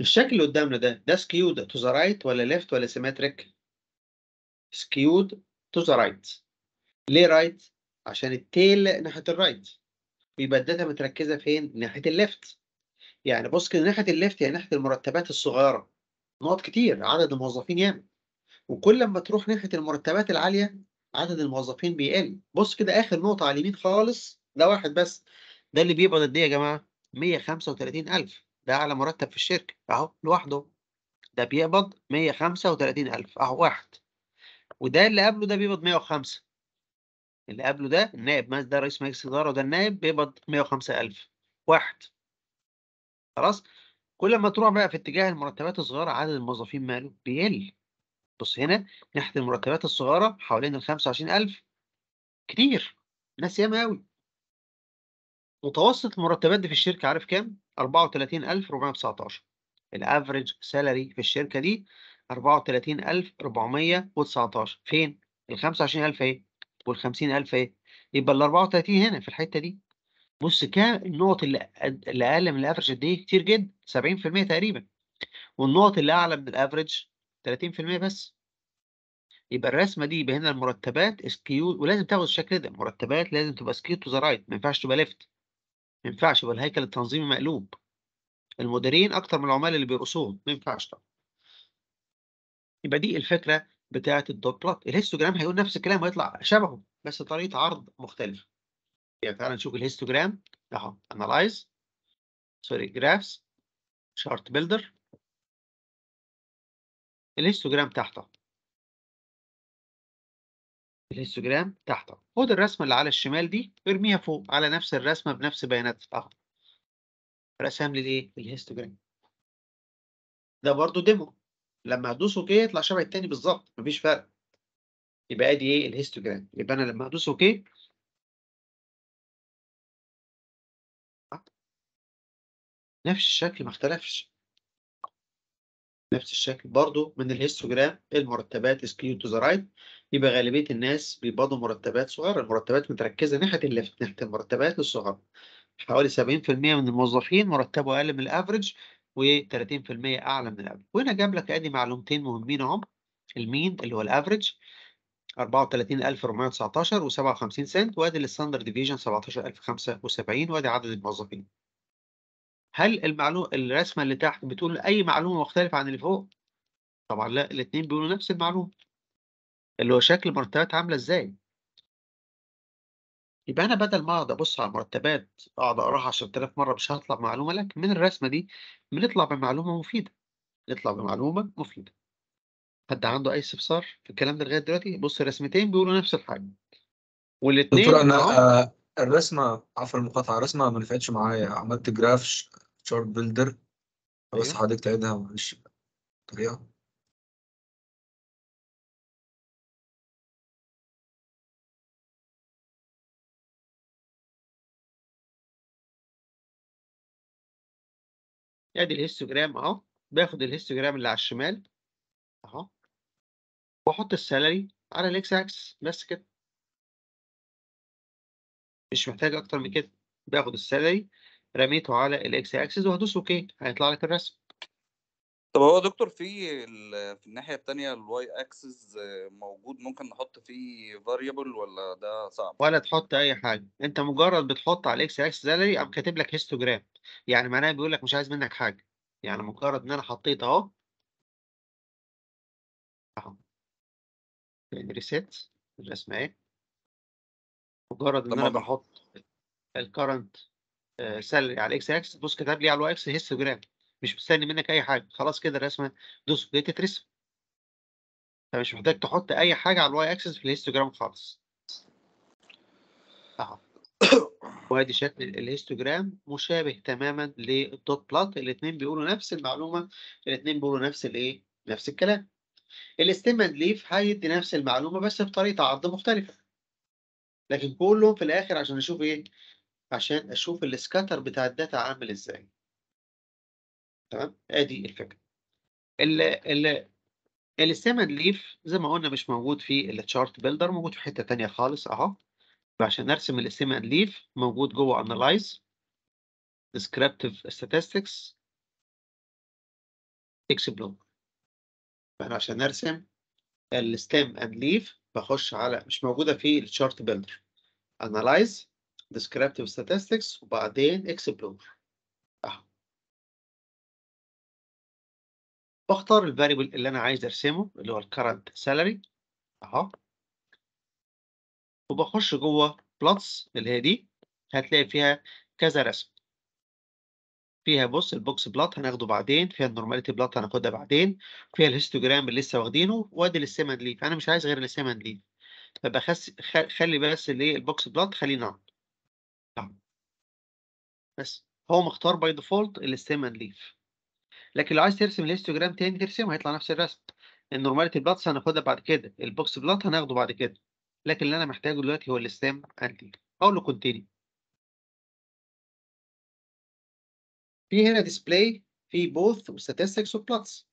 الشكل اللي قدامنا ده ده سكيود تو ذا رايت ولا ليفت ولا سيمتريك سكيود تو ذا رايت ليه رايت right؟ عشان التيل ناحيه الرايت ويبقى الداتا متركزه فين ناحيه الليفت يعني بص كده ناحيه الليفت يعني ناحيه المرتبات الصغيره نقط كتير عدد الموظفين يعمل وكل ما تروح ناحيه المرتبات العاليه عدد الموظفين بيقل بص كده اخر نقطه على اليمين خالص ده واحد بس ده اللي بيقبض قد ايه يا جماعه 135000 ده اعلى مرتب في الشركه اهو لوحده ده بيقبض 135000 اهو واحد وده اللي قبله ده بيقبض 105 اللي قبله ده النائب ده رئيس مجلس الاداره وده النائب بيقبض 105000 واحد خلاص كل ما تروح بقى في اتجاه المرتبات الصغيره عدد الموظفين ماله بيقل بص هنا ناحيه المرتبات الصغيره حوالين ال 25000 كتير ناس ياما قوي متوسط المرتبات دي في الشركة عارف كام؟ 34419 الافريج سالري في الشركة دي 34419 فين؟ ال 25000 ايه؟ وال 50000 ايه؟ يبقى ال 34 هنا في الحتة دي بص كام النقط اللي اللي اقل من الأفريج قد ايه كتير جدا 70% تقريبا والنقط اللي اعلى من الأفريج 30% بس يبقى الرسمه دي يبقى هنا المرتبات اسكيو ولازم تاخد الشكل ده مرتبات لازم تبقى سكيو تو ذا رايت ما ينفعش تبقى ليفت ما ينفعش يبقى الهيكل التنظيمي مقلوب المديرين اكتر من العمال اللي بيرقصوهم ما ينفعش طبعا يبقى دي الفكره بتاعه الدوت بلوت الهيستوجرام هيقول نفس الكلام هيطلع شبهه بس طريقه عرض مختلفه يعني تعالى نشوف الهيستوجرام اهو انالايز سوري جرافس شارت بيلدر الهيستوجرام تحته الهيستوجرام تحت خد الرسمة اللي على الشمال دي ارميها فوق على نفس الرسمة بنفس بيانات اهو رسم لي الايه الهيستوجرام ده برضو ديمو لما هدوس اوكي يطلع شبه التاني بالظبط مفيش فرق يبقى ادي ايه الهيستوجرام يبقى انا لما هدوس اوكي نفس الشكل ما اختلفش نفس الشكل برضو من الهيستوجرام المرتبات سكيو تو ذا رايت يبقى غالبيه الناس بيقبضوا مرتبات صغيره المرتبات متركزه ناحيه اللي *laughs* ناحيه المرتبات الصغيره حوالي 70% من الموظفين مرتبه اقل من الافرج و30% اعلى من الافرج وهنا جاب لك ادي معلومتين مهمين اهم المين اللي هو الافرج 34419 و57 سنت وادي الستاندرد ديفيجن 17075 وادي عدد الموظفين هل المعلومه الرسمه اللي تحت بتقول اي معلومه مختلفه عن اللي فوق طبعا لا الاثنين بيقولوا نفس المعلومه اللي هو شكل المرتبات عاملة إزاي يبقى أنا بدل ما أقعد أبص على المرتبات أقعد أقراها 10000 مرة مش هطلع معلومه لكن من الرسمة دي بنطلع بمعلومة مفيدة نطلع بمعلومة مفيدة حد عنده أي استفسار في الكلام ده لغاية دلوقتي بص الرسمتين بيقولوا نفس الحاجة والاتنين دكتور أنا آه. آه الرسمة عفوا المقاطعة الرسمة ما نفعتش معايا عملت جراف شارت بيلدر أيوه. بس أيوه. حضرتك تعيدها معلش الطريقة ادي الهيستوجرام اهو باخد الهيستوجرام اللي على الشمال اهو واحط السالري على الاكس اكس بس كده مش محتاج اكتر من كده باخد السالري رميته على الاكس اكسس وهدوس اوكي هيطلع لك الرسم طب هو دكتور في في الناحية التانية الواي اكسس موجود ممكن نحط فيه فاريبل ولا ده صعب؟ ولا تحط اي حاجه انت مجرد بتحط على الاكس اكس سالري او كاتب لك هيستوجرام يعني معناها بيقول لك مش عايز منك حاجه يعني مجرد ان انا حطيت اهو ريسيت يعني الرسمه ايه مجرد ان انا بحط الكرنت سالري آه، على الاكس اكس بص كتب لي على الواي اكس هيستوجرام مش مستني منك اي حاجه خلاص كده الرسمه دوس اوكي تترسم فمش محتاج تحط اي حاجه على الواي اكسس في الهيستوجرام خالص اهو *coughs* وادي شكل الهيستوجرام مشابه تماما للدوت بلات الاثنين بيقولوا نفس المعلومه الاثنين بيقولوا نفس الايه نفس الكلام الاستيم اند ليف هيدي نفس المعلومه بس بطريقه عرض مختلفه لكن كلهم في الاخر عشان اشوف ايه عشان اشوف السكاتر بتاع الداتا عامل ازاي تمام ادي الفكره ال ال السمن ليف زي ما قلنا مش موجود في التشارت بيلدر موجود في حته تانية خالص اهو عشان نرسم السمن ليف موجود جوه انالايز descriptive statistics explore فانا عشان نرسم الستيم اند ليف بخش على مش موجوده في الشارت بيلدر analyze descriptive statistics وبعدين explore بختار الفاريبل اللي انا عايز ارسمه اللي هو الكرنت سالري اهو وبخش جوه بلس اللي هي دي هتلاقي فيها كذا رسم فيها بص البوكس بلات هناخده بعدين فيها النورماليتي بلات هناخدها بعدين فيها الهيستوجرام اللي لسه واخدينه وادي السيمن ليف انا مش عايز غير السيمن ليف فبخس خلي بس الايه البوكس بلات خليه نعم. نعم بس هو مختار باي ديفولت السيمن ليف لكن لو عايز ترسم الهيستوجرام تاني ترسمه هيطلع نفس الرسم النورماليتي بلوتس هناخدها بعد كده البوكس بلات هناخده بعد كده لكن اللي انا محتاجه دلوقتي هو الاستام انتي اقول له كونتينيو في هنا ديسبلاي في بوث وستاتستكس وبلوتس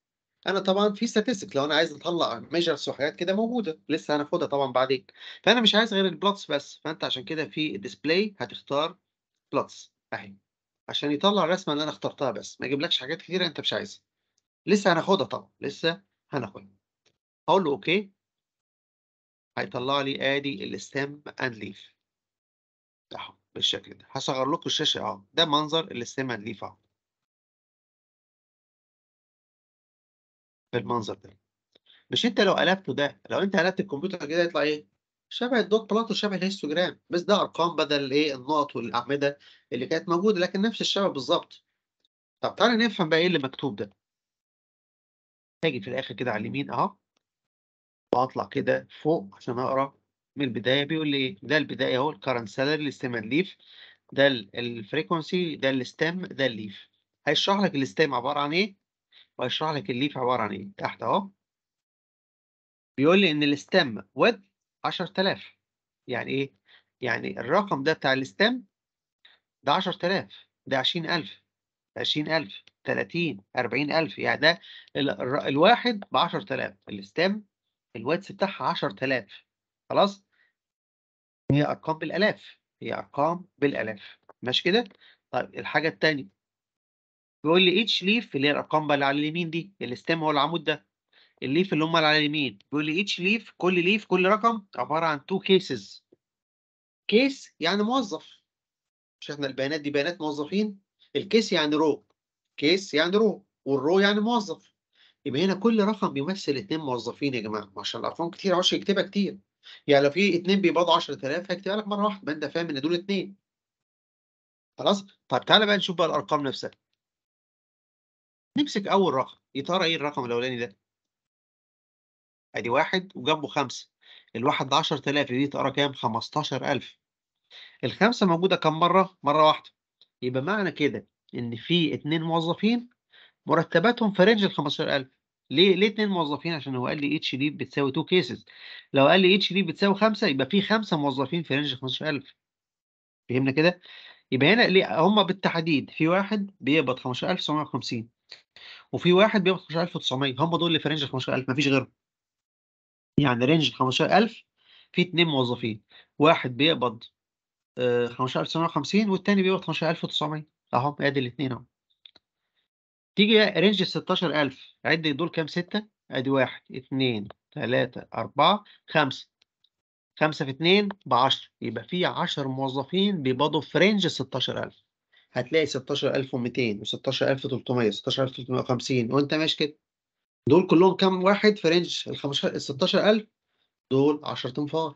انا طبعا في ستاتستكس لو انا عايز اطلع ميجرز وحاجات كده موجوده لسه هناخدها طبعا بعدين فانا مش عايز غير البلاتس بس فانت عشان كده في ديسبلاي هتختار بلاتس اهي عشان يطلع الرسمه اللي انا اخترتها بس ما يجيبلكش حاجات كتيره انت مش عايزها لسه هناخدها طبعا لسه هناخدها هقول له اوكي هيطلع لي ادي الاستام اند ليف ده بالشكل ده هصغر لكم الشاشه اهو ده منظر الاستام اند ليف اهو بالمنظر ده مش انت لو قلبته ده لو انت قلبت الكمبيوتر كده يطلع ايه شبه الدوت بلات وشبه الهيستوجرام بس ده ارقام بدل ايه النقط والاعمده اللي كانت موجوده لكن نفس الشبه بالظبط طب تعالى نفهم بقى ايه اللي مكتوب ده هاجي في الاخر كده على اليمين اهو واطلع كده فوق عشان اقرا من البدايه بيقول لي ايه ده البدايه اهو الكرنت سالري الاستيم ليف ده الفريكونسي ده الستام ده الليف هيشرح لك الستام عباره عن ايه وهيشرح لك الليف عباره عن ايه تحت اهو بيقول لي ان الستام ويدث 10000 يعني ايه يعني الرقم ده بتاع الاستام ده 10000 ده 20000 20000 30 40000 يعني ده الواحد ب 10000 الاستام الواتس بتاعها 10000 خلاص هي ارقام بالالاف هي ارقام بالالاف ماشي كده طيب الحاجه الثانيه بيقول لي اتش ليف اللي هي الارقام بقى اللي على اليمين دي الاستام هو العمود ده الليف اللي هم اللي على اليمين بيقول لي اتش ليف كل ليف كل رقم عباره عن تو كيسز كيس يعني موظف مش احنا البيانات دي بيانات موظفين الكيس يعني رو كيس يعني رو والرو يعني موظف يبقى هنا كل رقم بيمثل اثنين موظفين يا جماعه عشان الارقام كتير معرفش يكتبها كتير يعني لو في اثنين بيقبضوا 10000 هيكتبها لك مره واحده ما انت فاهم ان دول اثنين خلاص طب تعالى بقى نشوف بقى الارقام نفسها نمسك اول رقم يا ترى ايه الرقم الاولاني ده ادي واحد وجنبه خمسة الواحد ده 10000 دي تقرا كام 15000 الخمسة موجودة كم مرة مرة واحدة يبقى معنى كده ان في اتنين موظفين مرتباتهم في رينج ال 15000 ليه ليه اتنين موظفين عشان هو قال لي اتش دي بتساوي 2 كيسز لو قال لي اتش دي بتساوي خمسه يبقى في خمسة موظفين في رينج ال 15000 فهمنا كده يبقى هنا ليه هم بالتحديد في واحد بيقبض 15950 وفي واحد بيقبض 15900 هم دول اللي في رينج ال 15000 مفيش غيرهم يعني رينج 15000 في اثنين موظفين واحد بيقبض 15950 آه، والثاني بيقبض 15900 اهو ادي الاثنين اهو تيجي رينج 16000 عد دول كام ستة ادي واحد اثنين ثلاثه أربعة خمسة خمسة في اثنين ب 10 يبقى في 10 موظفين بيقبضوا في رينج 16000 هتلاقي 16200 و16300 و 16350 وانت ماشي كده دول كلهم كام واحد في رينج ال 15 ال 16000 دول 10 انفار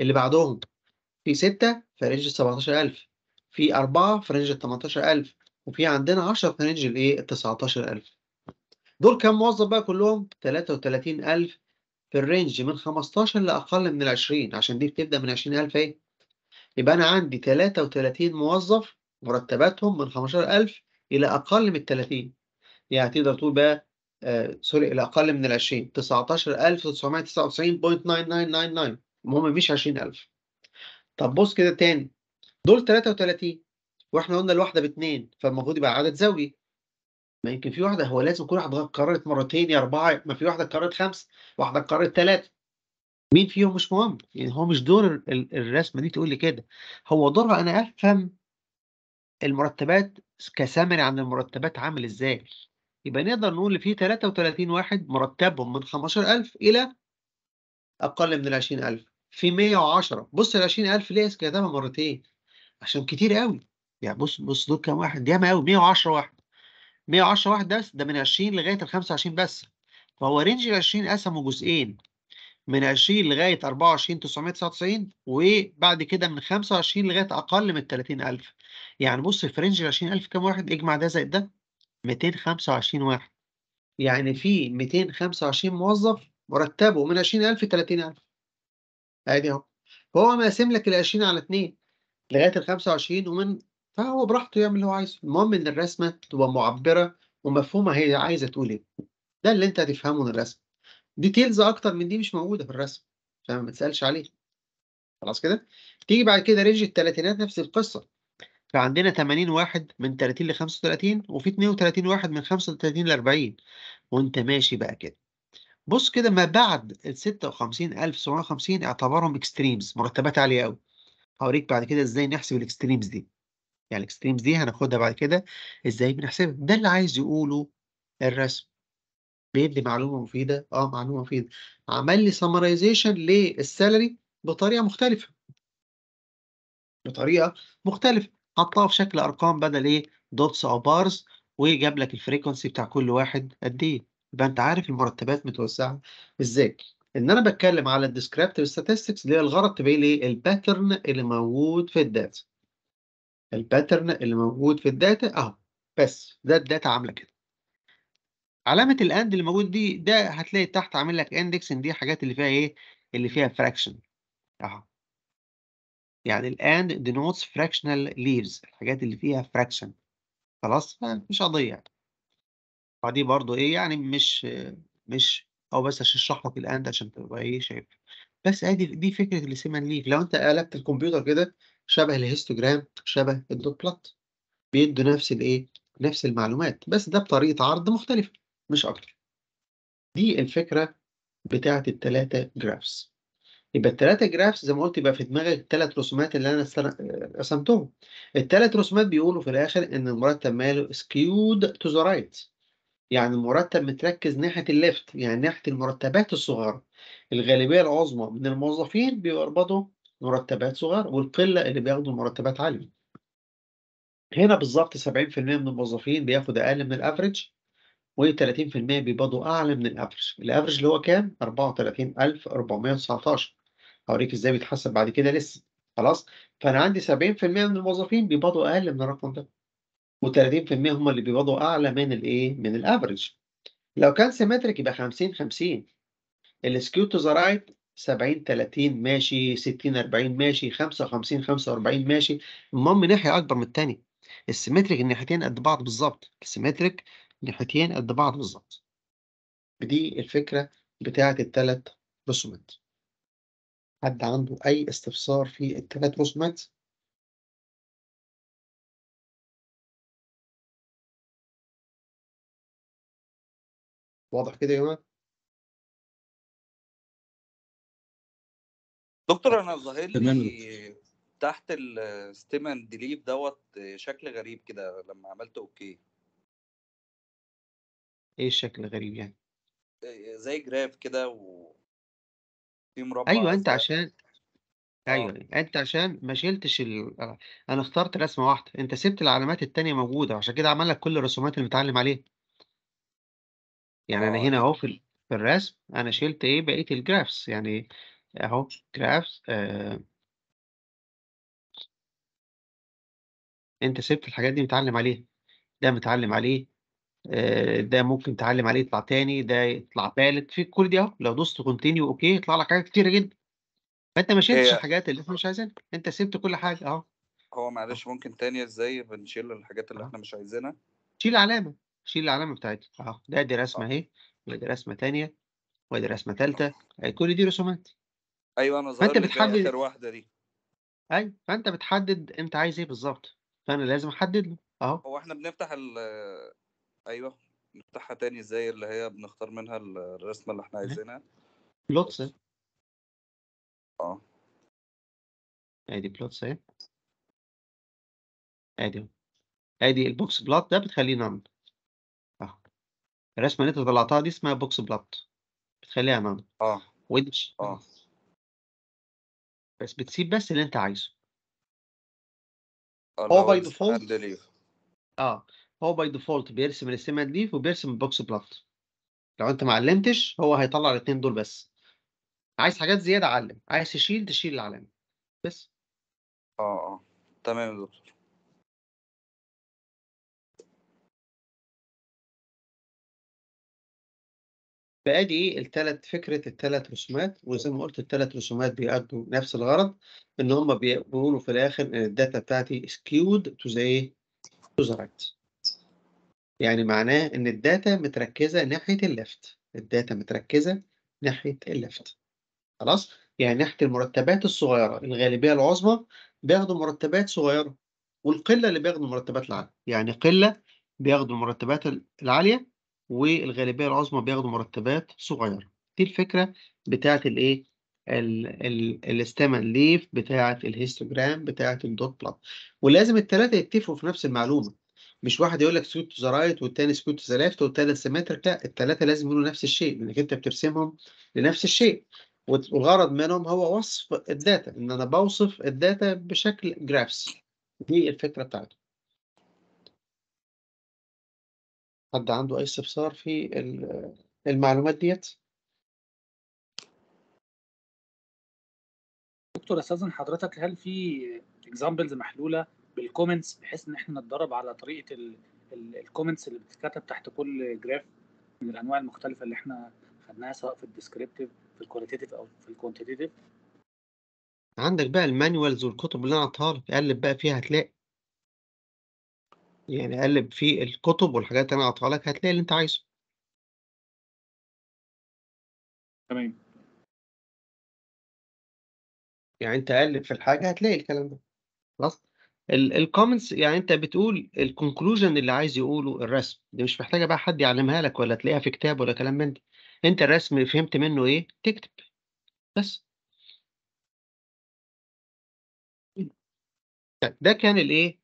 اللي بعدهم في 6 في رينج ال 17000 في 4 في رينج ال 18000 وفي عندنا 10 في رينج الايه ال 19000 دول كام موظف بقى كلهم 33000 في الرينج من 15 لأقل من ال 20 عشان دي بتبدأ من 20000 ايه يبقى أنا عندي 33 موظف مرتباتهم من 15000 إلى أقل من 30 يعني تقدر تقول بقى آه، سوري الى اقل من ال 20 19999.9999 المهم مش 20000 طب بص كده تاني دول 33 واحنا قلنا الواحده باتنين فالمفروض يبقى عدد زوجي ما يمكن في واحده هو لازم كل واحده اتكررت مرتين يا اربعه ما في واحده اتكررت خمس واحده اتكررت ثلاثه مين فيهم مش مهم يعني هو مش دور الرسمه دي تقول لي كده هو دورها انا افهم المرتبات كسامري عن المرتبات عامل ازاي يبقى نقدر نقول في 33 واحد مرتبهم من 15000 إلى أقل من ال 20000 في 110 بص ال 20000 ليه كتبها مرتين عشان كتير قوي يعني بص بص دول كام واحد ياما قوي 110 واحد 110 واحد ده ده من 20 لغاية ال 25 بس فهو رينج ال 20 قسمه جزئين من 20 لغاية 24 999 وبعد كده من 25 لغاية أقل من 30000 يعني بص في رينج ال 20000 كام واحد اجمع ده زائد ده 225 واحد يعني في 225 موظف مرتبه من 20000 ل 30000 ادي اهو فهو مقسم لك ال 20 على 2 لغايه ال 25 ومن فهو براحته يعمل اللي هو عايزه المهم ان الرسمه تبقى معبره ومفهومه هي عايزه تقول ايه ده اللي انت هتفهمه من الرسم ديتيلز اكتر من دي مش موجوده في الرسم فما تسالش عليه خلاص كده تيجي بعد كده رينج الثلاثينات نفس القصه فعندنا 80 واحد من 30 ل 35 وفي 32 واحد من 35 ل 40 وانت ماشي بقى كده بص كده ما بعد ال 56750 اعتبرهم اكستريمز مرتبات عاليه قوي هوريك بعد كده ازاي نحسب الاكستريمز دي يعني الاكستريمز دي هناخدها بعد كده ازاي بنحسبها ده اللي عايز يقوله الرسم بيدي معلومه مفيده اه معلومه مفيده عمل لي سمرايزيشن للسالري بطريقه مختلفه بطريقه مختلفه حطها في شكل ارقام بدل ايه دوتس او بارز وجاب لك الفريكونسي بتاع كل واحد قد ايه يبقى انت عارف المرتبات متوسعه ازاي ان انا بتكلم على الديسكريبتيف ستاتستكس اللي هي الغرض تبين لي الباترن اللي موجود في الداتا الباترن اللي موجود في الداتا اهو بس ده الداتا عامله كده علامه الاند اللي موجود دي ده هتلاقي تحت عامل لك اندكس ان دي حاجات اللي فيها ايه اللي فيها فراكشن اهو يعني الآن denotes fractional leaves الحاجات اللي فيها fraction خلاص مش قضية يعني برضو إيه يعني مش مش أو بس اشرح لك الآن عشان تبقى إيه شايف بس ادي دي فكرة السيمن ليف لو أنت قلبت الكمبيوتر كده شبه الهيستوجرام شبه الدوت بلوت بيدوا نفس الإيه نفس المعلومات بس ده بطريقة عرض مختلفة مش أكتر دي الفكرة بتاعة التلاتة جرافس يبقى الثلاثه جرافز زي ما قلت يبقى في دماغك الثلاث رسومات اللي انا رسمتهم الثلاث رسومات بيقولوا في الاخر ان المرتب ماله سكيود تو ذا رايت يعني المرتب متركز ناحيه الليفت يعني ناحيه المرتبات الصغيره الغالبيه العظمى من الموظفين بيقبضوا مرتبات صغيره والقله اللي بياخدوا مرتبات عاليه هنا بالظبط 70% من الموظفين بياخد اقل من الافريج و30% بيقبضوا اعلى من الأفريج. الأفريج اللي هو كام 34419 هوريك ازاي بيتحسب بعد كده لسه خلاص فانا عندي 70% من الموظفين بيبادوا اقل من الرقم ده و30% هم اللي بيبادوا اعلى من الايه من الافرج لو كان سيمتريك يبقى 50 50 السكيو تو ذا رايت 70 30 ماشي 60 40 ماشي 55 45 ماشي المهم ناحيه اكبر من الثانيه السيمتريك الناحيتين قد بعض بالظبط السيمتريك ناحيتين قد بعض بالظبط دي الفكره بتاعه الثلاث رسومات حد عنده أي استفسار في التلات رسومات؟ واضح كده يا جماعة؟ دكتور أنا ظاهر لي تحت الستيم اند ديليف دوت شكل غريب كده لما عملت أوكي إيه الشكل الغريب يعني؟ آه، زي جراف كده و في مربع ايوه انت عشان ايوه أيوة. انت عشان ما شلتش ال... آه، انا اخترت رسمه واحده انت سبت العلامات التانية موجوده عشان كده عمل لك كل الرسومات اللي متعلم عليها يعني انا آه، هنا أيوه. اهو في في الرسم انا شلت ايه بقيه الجرافس يعني اهو جرافس آه. انت سبت الحاجات دي متعلم عليها ده متعلم عليه آه، ده ممكن تعلّم عليه يطلع تاني، ده يطلع تالت، في كل دي أهو، لو دوست كونتينيو أوكي، يطلع لك حاجات كتيرة جدًا. فأنت ما شلتش هي الحاجات اللي إحنا مش عايزينها، أنت سِبت كل حاجة أهو. هو معلش ممكن تاني إزاي بنشيل الحاجات اللي آه. إحنا مش عايزينها؟ شيل العلامة، شيل العلامة بتاعتها أهو، ده دي رسمة آه. أهي، ودي رسمة تانية، ودي رسمة تالتة، كل دي رسومات. أيوه، أنا ظهرت ظاهر لي بتحدد آخر واحدة دي. أيوه، فأنت بتحدد أنت عايز إيه بالظبط فأنا لازم أحدد له، أهو. هو إحنا بنفتح ال ايوه نفتحها تاني زي اللي هي بنختار منها الرسمه اللي احنا عايزينها بلوتس اه ادي بلوتس اهي ادي ادي البوكس بلوت ده بتخليه ناند اه الرسمه اللي انت طلعتها دي اسمها بوكس بلوت بتخليها ناند اه ودش اه بس بتسيب بس اللي انت عايزه آه، هو باي ديفولت اه هو باي ديفولت بيرسم الستيم دي ليف وبيرسم البوكس بلوت لو انت ما علمتش هو هيطلع الاثنين دول بس عايز حاجات زياده علم عايز تشيل تشيل العلامه بس اه اه تمام يا دكتور بادي الثلاث ايه؟ التلات فكره التلات رسومات وزي ما قلت التلات رسومات بيأدوا نفس الغرض ان هم بيقولوا في الاخر ان الداتا بتاعتي سكيود تو ذا تو ذا رايت يعني معناه إن الداتا متركزة ناحية الليفت الداتا متركزة ناحية الليفت خلاص يعني ناحية المرتبات الصغيرة الغالبية العظمى بياخدوا مرتبات صغيرة والقلة اللي بياخدوا المرتبات العالية يعني قلة بياخدوا المرتبات العالية والغالبية العظمى بياخدوا مرتبات صغيرة دي الفكرة بتاعة الايه الاستمن ليف بتاعة الهيستوجرام بتاعة الدوت بلوت ولازم الثلاثه يتفقوا في نفس المعلومة مش واحد يقول لك سكوت تو ذا رايت والتاني سكوت تو ذا ليفت والتالت سيمتريك لا التلاتة لازم يقولوا نفس الشيء لانك انت بترسمهم لنفس الشيء والغرض منهم هو وصف الداتا ان انا بوصف الداتا بشكل جرافس دي الفكرة بتاعته حد عنده اي استفسار في المعلومات ديت دكتور استاذن حضرتك هل في اكزامبلز محلوله بالكومنتس بحيث ان احنا نتدرب على طريقه الكومنتس اللي بتتكتب تحت كل جراف من الانواع المختلفه اللي احنا خدناها سواء في الديسكريبتيف في الكواليتيف او في الكوانتيتيف عندك بقى المانيوالز والكتب اللي انا عطاها اقلب بقى فيها هتلاقي يعني اقلب في الكتب والحاجات اللي انا عطاها لك هتلاقي اللي انت عايزه تمام يعني انت اقلب في الحاجه هتلاقي الكلام ده خلاص الكومنتس يعني انت بتقول الكونكلوجن اللي عايز يقوله الرسم دي مش محتاجه بقى حد يعلمها لك ولا تلاقيها في كتاب ولا كلام من ده انت الرسم فهمت منه ايه تكتب بس طيب، ده كان الايه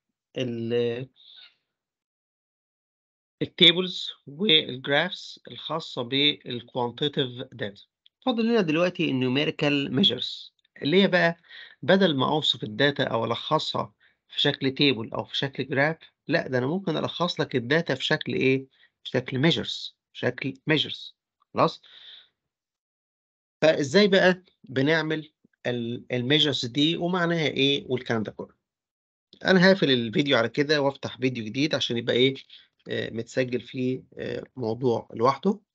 التيبلز والجرافس الخاصه بالكوانتيتيف داتا فاضل لنا دلوقتي النيوميريكال ميجرز اللي هي بقى بدل ما اوصف الداتا او الخصها في شكل تيبل أو في شكل جراف لا ده أنا ممكن ألخص لك الداتا في شكل إيه؟ في شكل ميجرز شكل ميجرز خلاص؟ فإزاي بقى بنعمل الميجرز دي ومعناها إيه والكلام ده كله؟ أنا هقفل الفيديو على كده وأفتح فيديو جديد عشان يبقى إيه آه، متسجل فيه آه، موضوع لوحده